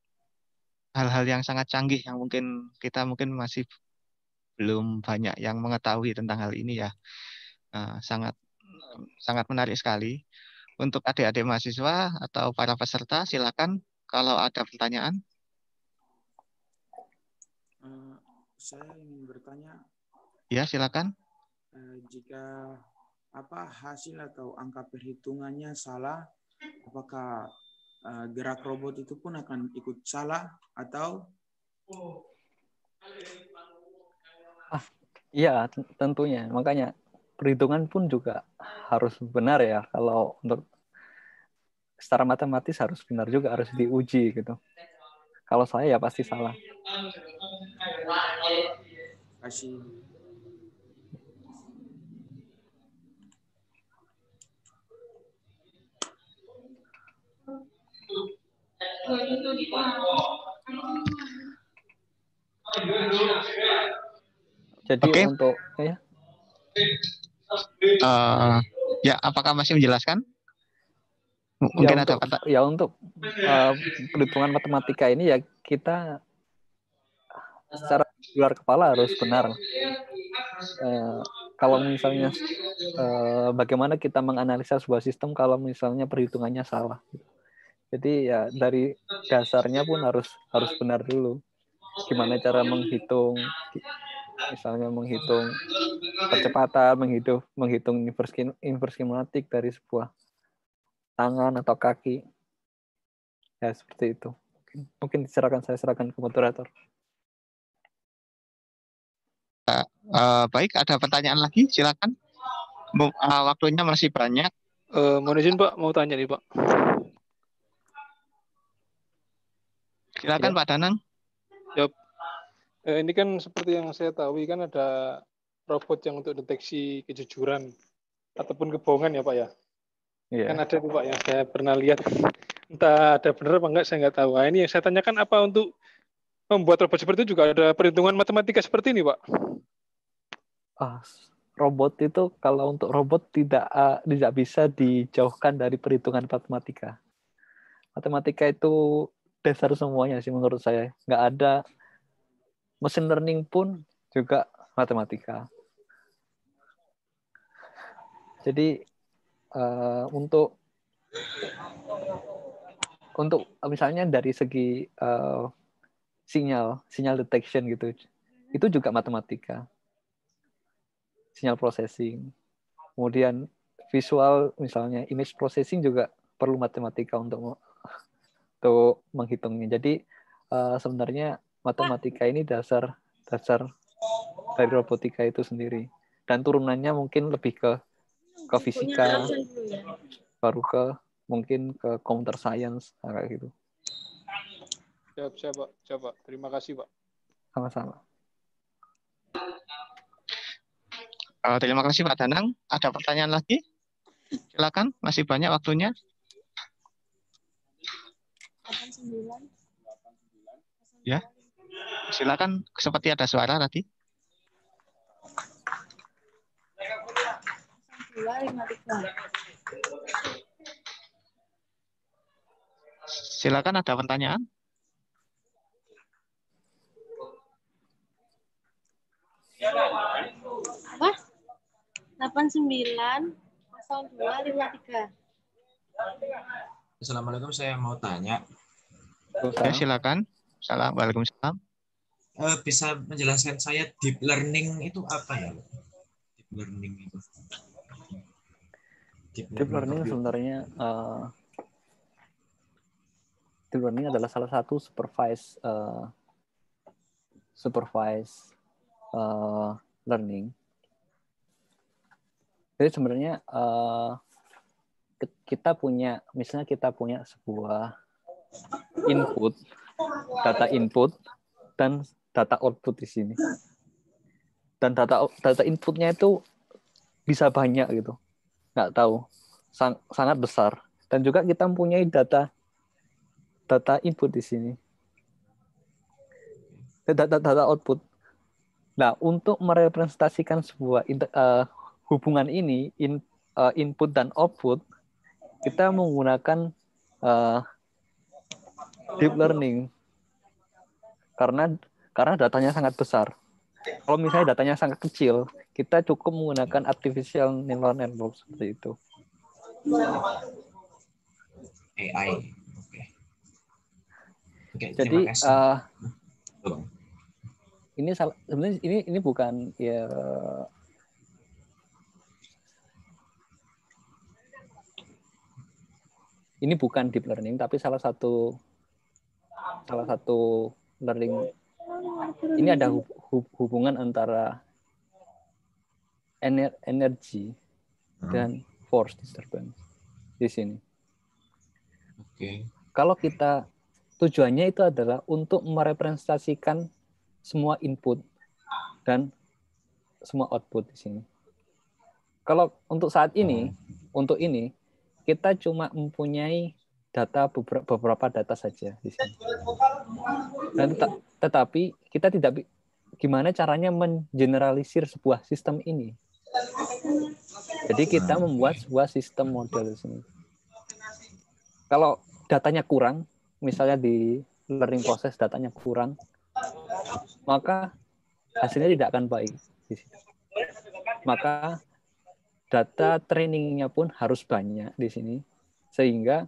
hal-hal yang sangat canggih yang mungkin kita mungkin masih belum banyak yang mengetahui tentang hal ini ya. Uh, sangat sangat menarik sekali. Untuk adik-adik mahasiswa atau para peserta silakan kalau ada pertanyaan. Uh, saya ingin bertanya. Ya, silakan. Uh, jika apa hasil atau angka perhitungannya salah, apakah Eh, gerak robot itu pun akan ikut salah atau ah iya tentunya makanya perhitungan pun juga harus benar ya kalau untuk secara matematis harus benar juga harus diuji gitu kalau saya ya pasti salah Jadi okay. untuk ya. Uh, ya, apakah masih menjelaskan? Ya mungkin ya, ada untuk, Ya untuk uh, perhitungan matematika ini ya kita secara luar kepala harus benar. Uh, kalau misalnya uh, bagaimana kita menganalisa sebuah sistem kalau misalnya perhitungannya salah. Gitu. Jadi ya dari dasarnya pun harus harus benar dulu. Gimana cara menghitung misalnya menghitung percepatan, menghitung menghitung inverse, inverse kinematik dari sebuah tangan atau kaki. Ya seperti itu. Mungkin, mungkin diserahkan saya serahkan ke moderator. Uh, baik, ada pertanyaan lagi? Silakan. Uh, waktunya masih banyak. Uh, mohon izin Pak, mau tanya nih Pak. Silakan ya. Pak Danang. Yep. Eh, ini kan seperti yang saya tahu kan ada robot yang untuk deteksi kejujuran ataupun kebohongan ya Pak ya. Yeah. Kan ada tuh Pak yang saya pernah lihat. Entah ada benar apa enggak saya nggak tahu. Nah, ini yang saya tanyakan apa untuk membuat robot seperti itu juga ada perhitungan matematika seperti ini Pak? Ah, robot itu kalau untuk robot tidak uh, tidak bisa dijauhkan dari perhitungan matematika. Matematika itu dasar semuanya sih menurut saya. Nggak ada mesin learning pun juga matematika. Jadi uh, untuk untuk misalnya dari segi uh, sinyal sinyal detection gitu itu juga matematika sinyal processing kemudian visual misalnya image processing juga perlu matematika untuk untuk menghitungnya. Jadi uh, sebenarnya matematika ini dasar dasar dari robotika itu sendiri. Dan turunannya mungkin lebih ke ke fisika, ya? baru ke mungkin ke computer science kayak gitu. Siap, siap, Pak. Terima kasih, Pak. Sama-sama. Uh, terima kasih Pak Danang. Ada pertanyaan lagi? Silakan, masih banyak waktunya. Ya, silakan. Seperti ada suara tadi. Silakan ada pertanyaan. Apa? 89 Assalamualaikum, saya mau tanya. Ya, silakan. Salam, Waalaikumsalam. Uh, bisa menjelaskan saya deep learning itu apa ya? Deep learning itu. Deep, deep learning, learning sebenarnya uh, deep learning adalah salah satu supervised uh, eh, supervised uh, learning. Jadi sebenarnya uh, kita punya misalnya kita punya sebuah input data input dan data output di sini dan data data inputnya itu bisa banyak gitu nggak tahu sang, sangat besar dan juga kita mempunyai data data input di sini eh, data data output nah untuk merepresentasikan sebuah uh, hubungan ini in, uh, input dan output kita menggunakan uh, deep learning karena karena datanya sangat besar. Kalau misalnya datanya sangat kecil, kita cukup menggunakan artificial neural network seperti itu. AI. Oke. Okay, Jadi uh, ini salah sebenarnya ini ini bukan ya ini bukan deep learning tapi salah satu salah satu learning ini ada hubungan antara ener, energi hmm. dan force disturbance di sini. Oke. Kalau kita tujuannya itu adalah untuk merepresentasikan semua input dan semua output di sini. Kalau untuk saat ini, oh. untuk ini kita cuma mempunyai data beberapa data saja di sini. Dan tetapi kita tidak gimana caranya mengeneralisir sebuah sistem ini. Jadi kita nah, membuat sebuah sistem model di sini. Kalau datanya kurang, misalnya di learning process datanya kurang, maka hasilnya tidak akan baik. Maka data trainingnya pun harus banyak di sini sehingga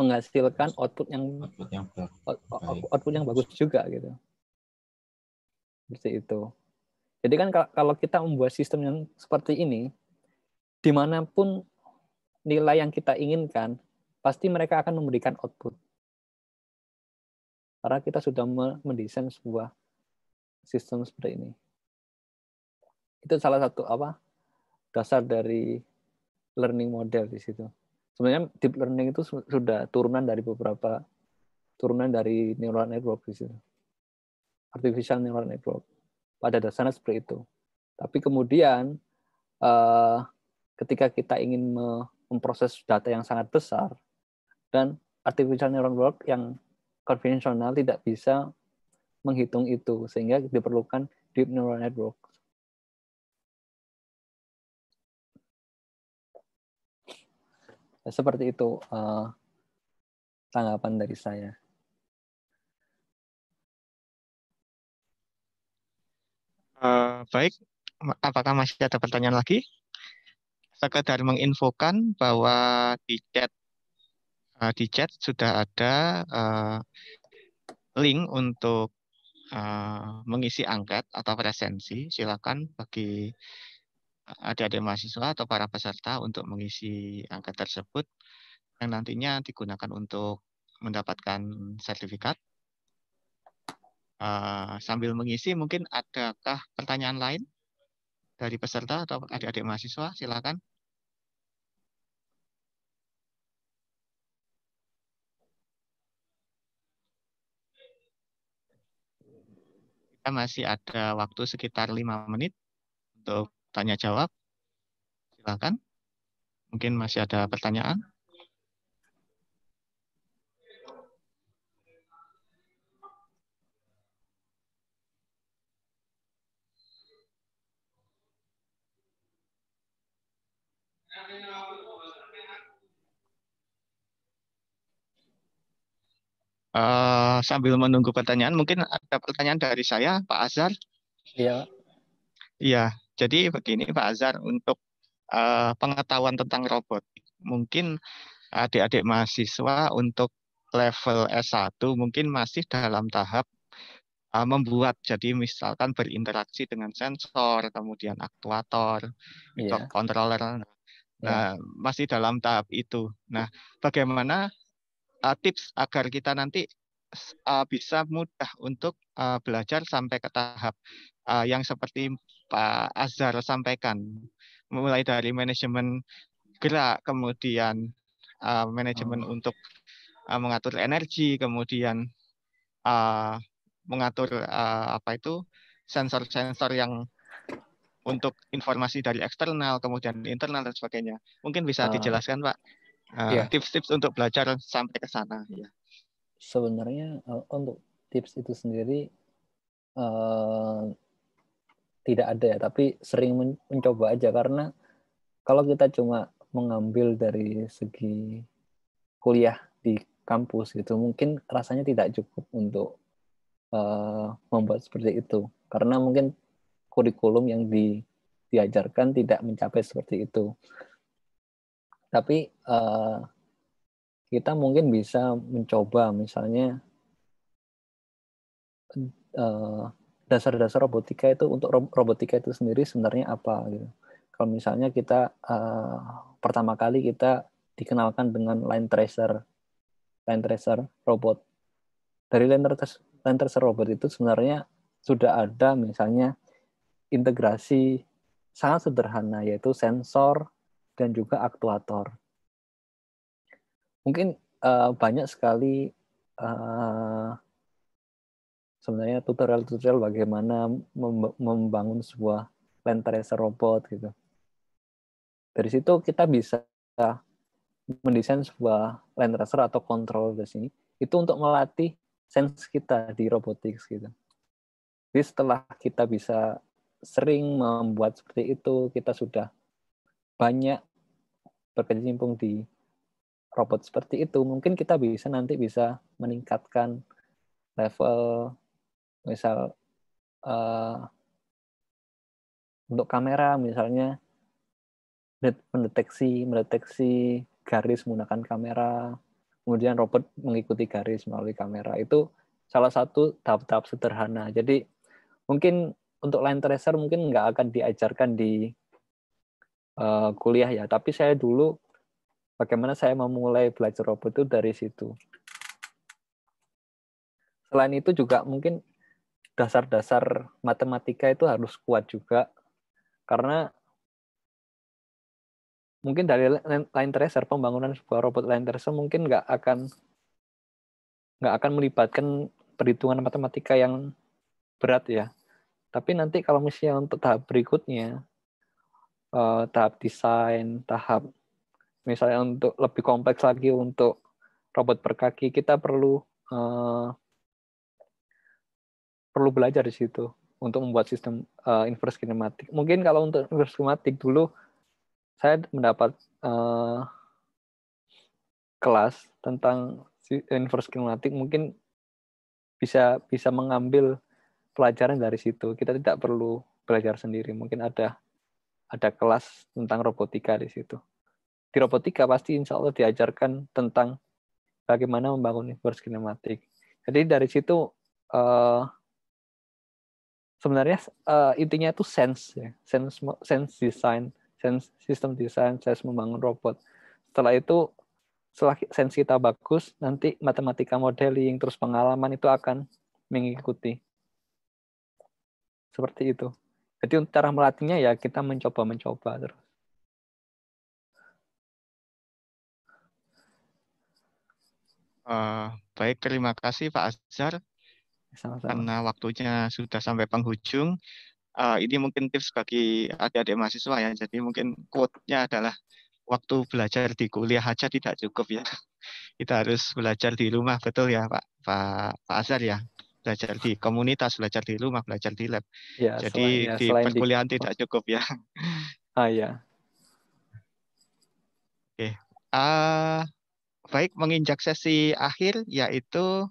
menghasilkan output yang output yang, output yang bagus juga gitu seperti itu jadi kan kalau kita membuat sistem yang seperti ini dimanapun nilai yang kita inginkan pasti mereka akan memberikan output karena kita sudah mendesain sebuah sistem seperti ini itu salah satu apa dasar dari learning model di situ. Sebenarnya deep learning itu sudah turunan dari beberapa turunan dari neural network di situ. Artificial neural network. Pada dasarnya seperti itu. Tapi kemudian eh, ketika kita ingin memproses data yang sangat besar dan artificial neural network yang konvensional tidak bisa menghitung itu sehingga diperlukan deep neural network Seperti itu uh, tanggapan dari saya. Uh, baik, apakah masih ada pertanyaan lagi? Sekedar menginfokan bahwa di chat uh, di chat sudah ada uh, link untuk uh, mengisi angket atau presensi. Silakan bagi adik-adik mahasiswa atau para peserta untuk mengisi angka tersebut yang nantinya digunakan untuk mendapatkan sertifikat. Uh, sambil mengisi mungkin adakah pertanyaan lain dari peserta atau adik-adik mahasiswa? Silakan. kita masih ada waktu sekitar lima menit untuk tanya jawab. Silakan. Mungkin masih ada pertanyaan. Uh, sambil menunggu pertanyaan, mungkin ada pertanyaan dari saya, Pak Azhar. Iya. Iya, jadi begini Pak Azhar, untuk uh, pengetahuan tentang robotik, mungkin adik-adik mahasiswa untuk level S1 mungkin masih dalam tahap uh, membuat. Jadi misalkan berinteraksi dengan sensor, kemudian aktuator, yeah. controller iya. Nah, yeah. masih dalam tahap itu. Nah, bagaimana uh, tips agar kita nanti bisa mudah untuk belajar sampai ke tahap yang seperti Pak Azhar sampaikan, mulai dari manajemen gerak, kemudian uh, manajemen oh. untuk uh, mengatur energi, kemudian uh, mengatur uh, apa itu sensor-sensor yang untuk informasi dari eksternal, kemudian internal dan sebagainya. Mungkin bisa uh, dijelaskan, Pak, uh, ya. tips-tips uh, yeah. untuk belajar sampai ke sana. Ya. Sebenarnya uh, untuk tips itu sendiri uh, tidak ada ya tapi sering mencoba aja karena kalau kita cuma mengambil dari segi kuliah di kampus gitu mungkin rasanya tidak cukup untuk uh, membuat seperti itu karena mungkin kurikulum yang di, diajarkan tidak mencapai seperti itu tapi uh, kita mungkin bisa mencoba misalnya uh, dasar-dasar robotika itu untuk robotika itu sendiri sebenarnya apa gitu. Kalau misalnya kita uh, pertama kali kita dikenalkan dengan line tracer, line tracer robot. Dari line tracer, line tracer robot itu sebenarnya sudah ada misalnya integrasi sangat sederhana yaitu sensor dan juga aktuator. Mungkin uh, banyak sekali uh, sebenarnya tutorial-tutorial bagaimana membangun sebuah land tracer robot gitu. Dari situ kita bisa mendesain sebuah land tracer atau control di sini itu untuk melatih sense kita di robotics gitu. Jadi setelah kita bisa sering membuat seperti itu, kita sudah banyak berkecimpung di robot seperti itu, mungkin kita bisa nanti bisa meningkatkan level misal uh, untuk kamera misalnya mendeteksi mendeteksi garis menggunakan kamera kemudian robot mengikuti garis melalui kamera itu salah satu tahap-tahap sederhana jadi mungkin untuk line tracer mungkin nggak akan diajarkan di uh, kuliah ya tapi saya dulu bagaimana saya memulai belajar robot itu dari situ selain itu juga mungkin dasar-dasar matematika itu harus kuat juga karena mungkin dari line tracer pembangunan sebuah robot line tracer mungkin nggak akan nggak akan melibatkan perhitungan matematika yang berat ya tapi nanti kalau misalnya untuk tahap berikutnya eh, tahap desain tahap misalnya untuk lebih kompleks lagi untuk robot berkaki kita perlu eh, perlu belajar di situ untuk membuat sistem uh, inverse kinematik. Mungkin kalau untuk inverse kinematik dulu saya mendapat uh, kelas tentang inverse kinematik mungkin bisa bisa mengambil pelajaran dari situ. Kita tidak perlu belajar sendiri. Mungkin ada ada kelas tentang robotika di situ. Di robotika pasti insya Allah diajarkan tentang bagaimana membangun inverse kinematik. Jadi dari situ uh, sebenarnya uh, intinya itu sense ya sense sense design sense sistem design sense membangun robot setelah itu setelah sense kita bagus nanti matematika modeling terus pengalaman itu akan mengikuti seperti itu jadi untuk cara melatihnya ya kita mencoba mencoba terus Uh, baik, terima kasih Pak Azhar. Sama-sama. Karena waktunya sudah sampai penghujung, uh, ini mungkin tips bagi adik-adik mahasiswa ya. Jadi mungkin quote-nya adalah waktu belajar di kuliah aja tidak cukup ya. [laughs] Kita harus belajar di rumah betul ya Pak Pak Pak Azhar ya. Belajar di komunitas, belajar di rumah, belajar di lab. Ya, Jadi selain, ya, di perkuliahan di... tidak cukup ya. [laughs] Ah ya. Oke. Okay. Uh, eh, baik menginjak sesi akhir yaitu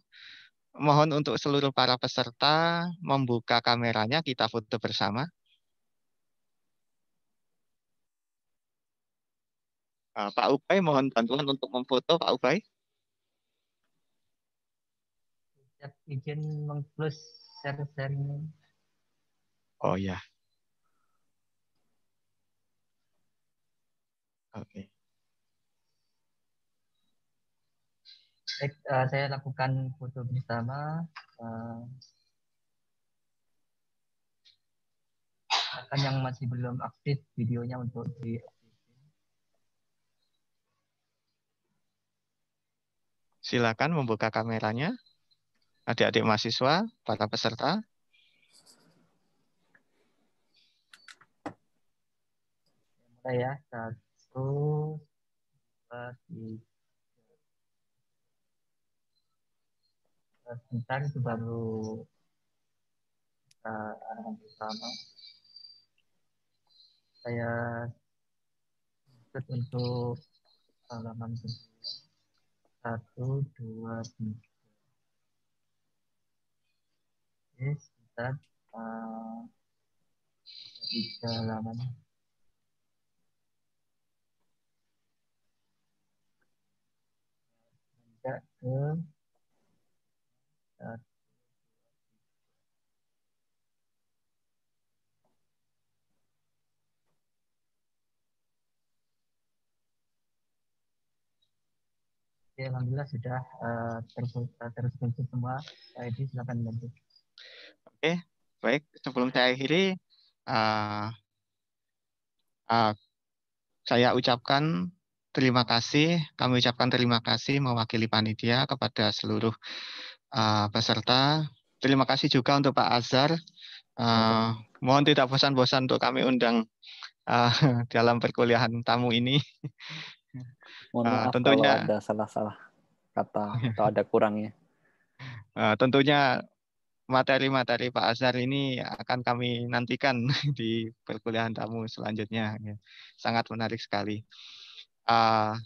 Mohon untuk seluruh para peserta membuka kameranya, kita foto bersama. Ah, Pak Ubay, mohon bantuan untuk memfoto Pak Ubay. Izin mengclose share share Oh ya. Oke. Okay. Baik, uh, saya lakukan foto bersama. Uh, akan yang masih belum aktif videonya untuk di Silakan membuka kameranya. Adik-adik mahasiswa, para peserta. Mulai ya. Satu, dua, tiga. sebentar itu baru uh, eh, anak pertama. Saya ikut untuk halaman satu dua tiga. kita sekitar uh, tiga halaman. Tidak ke Oke, alhamdulillah sudah uh, eh, terkunci eh, semua. Uh, silakan lanjut. Oke, baik. Sebelum saya akhiri, uh, uh, saya ucapkan terima kasih. Kami ucapkan terima kasih mewakili panitia kepada seluruh uh, peserta. Terima kasih juga untuk Pak Azhar. Uh, mohon tidak bosan-bosan untuk kami undang uh, [laughs] dalam perkuliahan tamu ini. Mohon uh, tentunya kalau ada salah-salah kata atau ada kurangnya. Uh, [laughs] tentunya materi-materi Pak Azhar ini akan kami nantikan [laughs] di perkuliahan tamu selanjutnya. Ya, sangat menarik sekali. Uh,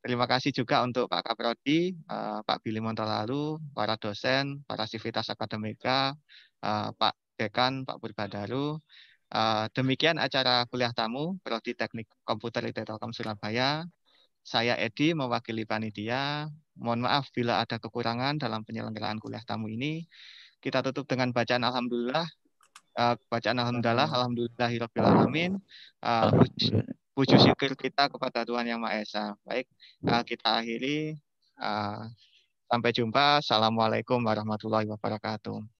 terima kasih juga untuk Pak Kaprodi, Pak Billy Montolalu, para dosen, para sivitas akademika, uh, Pak Dekan, Pak Purbadaru. Eh, demikian acara kuliah tamu Prodi Teknik Komputer Telkom Surabaya. Saya Edi mewakili panitia. Mohon maaf bila ada kekurangan dalam penyelenggaraan kuliah tamu ini. Kita tutup dengan bacaan alhamdulillah. Eh, bacaan alhamdulillah, alhamdulillahirabbil alamin. Eh, puji, syukur kita kepada Tuhan Yang Maha Esa. Baik, kita akhiri sampai jumpa. Assalamualaikum warahmatullahi wabarakatuh.